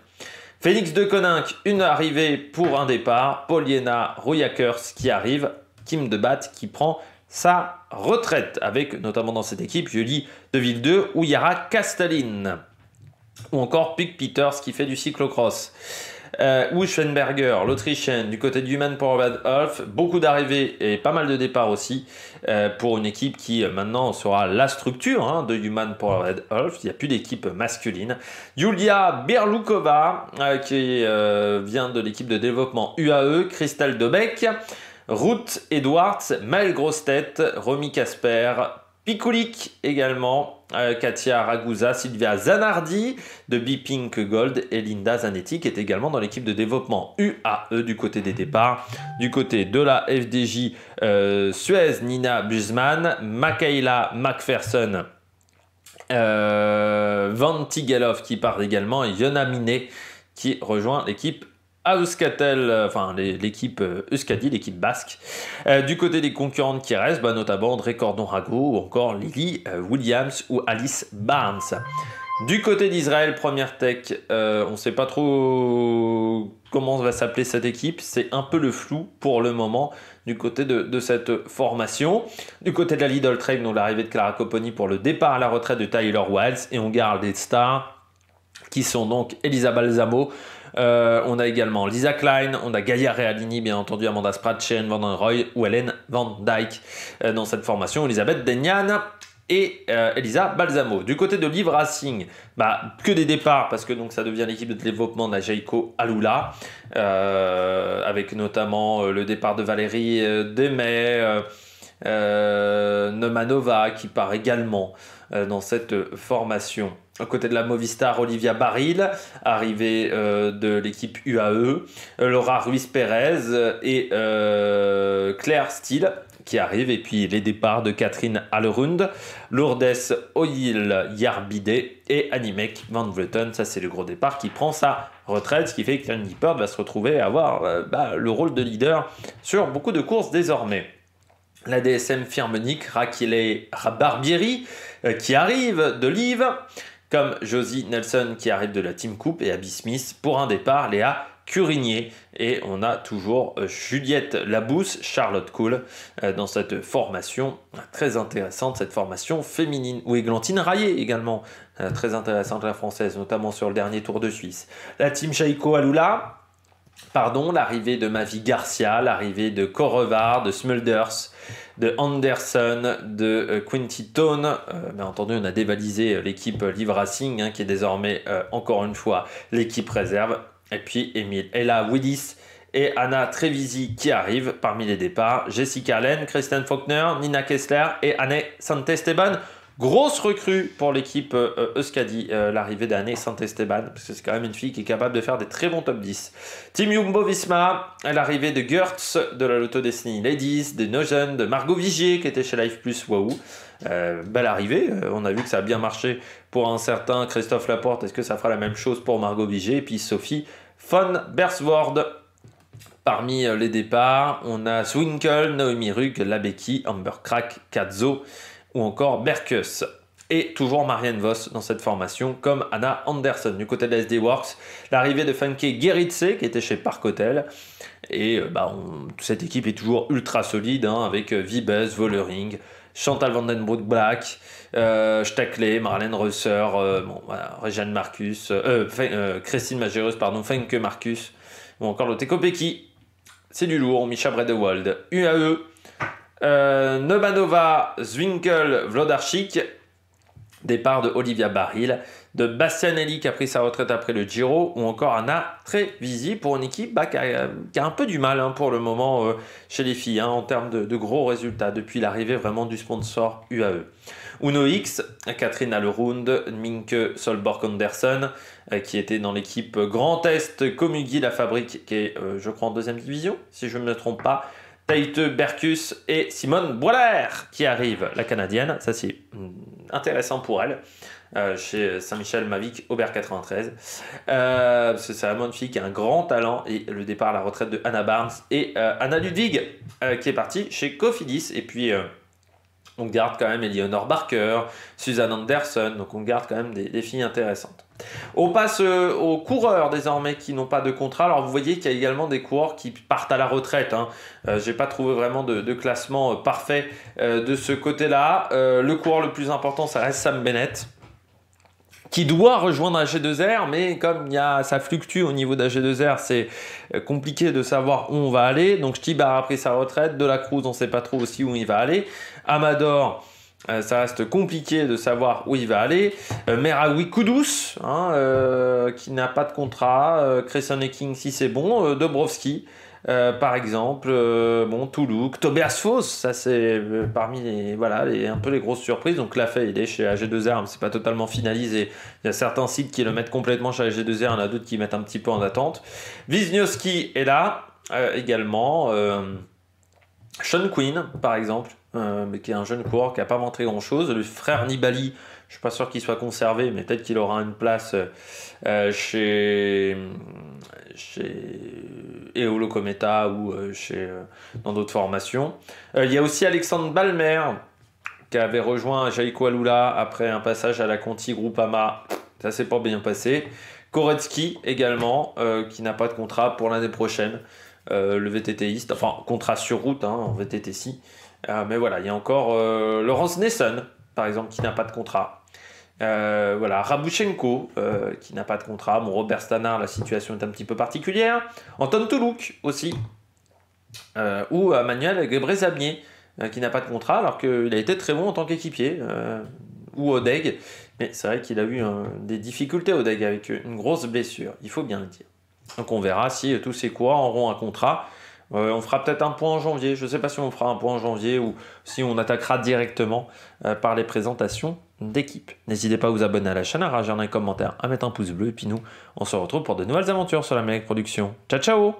Speaker 1: Félix de Coninck, une arrivée pour un départ. Pauliena Ruyakers qui arrive Kim de Bat qui prend sa retraite, avec notamment dans cette équipe Julie de Ville 2 ou Yara Castaline ou encore Pick Peters qui fait du cyclocross. Euh, ou Schwenberger, l'Autrichienne, du côté du Human pour Red Hulf, beaucoup d'arrivées et pas mal de départs aussi euh, pour une équipe qui euh, maintenant sera la structure hein, de Human Power Red Hulf. Il n'y a plus d'équipe masculine. Julia Berlukova, euh, qui vient de l'équipe de développement UAE, Christelle Domecq. Ruth Edwards, Maël Tête, Romy Casper, Pikulik également, euh, Katia Ragusa, Sylvia Zanardi de B-Pink Gold et Linda Zanetti qui est également dans l'équipe de développement UAE du côté des départs. Du côté de la FDJ, euh, Suez, Nina Buzman, makayla McPherson, euh, Van Tigelov qui part également et Yona Minet qui rejoint l'équipe à Euskatel, euh, enfin l'équipe euh, Euskadi, l'équipe basque. Euh, du côté des concurrentes qui restent, bah, notamment André Cordon-Rago ou encore Lily Williams ou Alice Barnes. Du côté d'Israël, première tech, on ne sait pas trop comment va s'appeler cette équipe. C'est un peu le flou pour le moment du côté de, cette formation. Du côté de la Lidl Train, on l'arrivée de Clara Copponi pour le départ à la retraite de Tyler Wells. Et on garde des stars qui sont donc Elisa Balsamo, euh, on a également Lisa Klein, on a Gaia Realini, bien entendu, Amanda Spratt, Van Roy ou Hélène Van Dyke euh, dans cette formation. Elisabeth Denyan et euh, Elisa Balsamo. Du côté de Liv Racing, bah, que des départs parce que donc ça devient l'équipe de développement de la Jaiko Aloula, avec notamment le départ de Valérie Demet, Nemanova qui part également dans cette formation à côté de la Movistar, Olivia Baril, arrivée euh, de l'équipe UAE, euh, Laura Ruiz Pérez et euh, Claire Steele qui arrive, et puis les départs de Catherine Allerund, Lourdes Oyil yarbide et Animek Van Vleuten. Ça, c'est le gros départ qui prend sa retraite, ce qui fait que Karen Gippard va se retrouver à avoir bah, le rôle de leader sur beaucoup de courses désormais la DSM Firmenik, Rakile Barbieri, qui arrive de Lille comme Josie Nelson qui arrive de la Team Coupe et Abby Smith pour un départ, Léa Curinier. Et on a toujours euh, Juliette Labousse, Charlotte Cool, euh, dans cette formation euh, très intéressante, cette formation féminine. Ou Églantine Raillé également, très intéressante la française, notamment sur le dernier Tour de Suisse. La team Shaiko Alula, pardon, l'arrivée de Mavi Garcia, l'arrivée de Correvard, de Smulders, de Anderson, de euh, Quinty Tone. Euh, bien entendu, on a dévalisé euh, l'équipe Live Racing, hein, qui est désormais encore une fois l'équipe réserve. Et puis Emile Ella Willis et Anna Trevisi qui arrivent parmi les départs. Jessica Allen, Christian Faulkner, Nina Kessler et Anne Santesteban. Grosse recrue pour l'équipe euh, Euskadi, euh, l'arrivée d'Anne Saint-Esteban, parce que c'est quand même une fille qui est capable de faire des très bons top 10. Team Jumbo Visma, l'arrivée de Gertz de la Lotto Destiny Ladies, de Nojen, de Margot Vigier qui était chez Life+, Plus, waouh. Euh, belle arrivée, on a vu que ça a bien marché pour un certain Christophe Laporte. Est-ce que ça fera la même chose pour Margot Vigier et puis Sophie von Bersword Parmi les départs, on a Swinkle, Naomi Rugg, Labéki Amber Crack, ou encore Berkus et toujours Marianne Voss dans cette formation, comme Anna Anderson. Du côté de la SD Works, l'arrivée de Funke Geritze, qui était chez Park Hotel, et euh, bah, cette équipe est toujours ultra solide, hein, avec euh, Vibes, Volering, Chantal Vandenbroek Black, euh, Marlène Reusser, euh, Marcus, Christine Majerus, pardon, Fanke Marcus, ou encore Lotte Kopecky. C'est du lourd, Micha Bredewald. UAE, euh, Zwinkel, Vlodarchik, départ de Olivia Baril, de Bastianelli qui a pris sa retraite après le Giro, ou encore Anna Trevisi pour une équipe bah, qui, a, un peu du mal hein, pour le moment euh, chez les filles hein, en termes de, gros résultats depuis l'arrivée vraiment du sponsor UAE. Uno X, Catherine Allerund, Minke Solborg Andersen, euh, qui était dans l'équipe Grand Est Comugui La Fabrique, qui est, euh, je crois, en deuxième division, si je ne me trompe pas, Taïte Berkus et Simone Boiler qui arrive, la Canadienne. Ça, c'est intéressant pour elle. Euh, chez Saint-Michel Mavic Aubert 93. Euh, c'est vraiment fille qui a un grand talent et le départ à la retraite de Anna Barnes et euh, Anna Ludwig euh, qui est partie chez Cofidis. Et puis on garde quand même Eleanor Barker, Suzanne Anderson, donc on garde quand même des filles intéressantes. On passe euh, aux coureurs désormais qui n'ont pas de contrat. Alors vous voyez qu'il y a également des coureurs qui partent à la retraite. Hein. Euh, Je n'ai pas trouvé vraiment de, classement euh, parfait de ce côté-là. le coureur le plus important, ça reste Sam Bennett qui doit rejoindre AG2R, mais comme y a, ça fluctue au niveau d'AG2R, c'est compliqué de savoir où on va aller. Donc Stibar a pris sa retraite, De la Cruz, on ne sait pas trop aussi où il va aller. Amador, euh, ça reste compliqué de savoir où il va aller. Euh, Kudus, hein, euh, qui n'a pas de contrat. Euh, Christian et King, si c'est bon. Dobrovski, par exemple. bon, Toulouk. Tobias Foss, ça c'est parmi les, voilà, les, un peu les grosses surprises. Donc la il est chez AG2R, mais c'est pas totalement finalisé. Il y a certains sites qui le mettent complètement chez AG2R, il y en a d'autres qui mettent un petit peu en attente. Wisniewski est là également. Sean Quinn, par exemple. Euh, mais qui est un jeune coureur qui n'a pas montré grand-chose. Le frère Nibali, je suis pas sûr qu'il soit conservé, mais peut-être qu'il aura une place euh, chez chez Eolo Cometa ou euh, chez dans d'autres formations. Il y a aussi Alexandre Balmer qui avait rejoint Jaiko Alula après un passage à la Conti Groupama. Ça s'est pas bien passé. Koretsky également qui n'a pas de contrat pour l'année prochaine. le VTTiste, enfin contrat sur route hein, en VTT si euh, mais voilà, il y a encore euh, Laurence Nesson, par exemple, qui n'a pas de contrat. Euh, voilà, Rabouchenko, qui n'a pas de contrat. Mon Robert Stanard, la situation est un petit peu particulière. Anton Toulouk aussi. ou Manuel Gebrezabnier, qui n'a pas de contrat, alors qu'il a été très bon en tant qu'équipier. ou Odeg. Mais c'est vrai qu'il a eu des difficultés, Odeg, avec une grosse blessure, il faut bien le dire. Donc on verra si tous ces coureurs auront un contrat on fera peut-être un point en janvier. Je ne sais pas si on fera un point en janvier ou si on attaquera directement euh, par les présentations d'équipe. N'hésitez pas à vous abonner à la chaîne, à rajouter un commentaire, à mettre un pouce bleu. Et puis nous, on se retrouve pour de nouvelles aventures sur la même Production. Ciao, ciao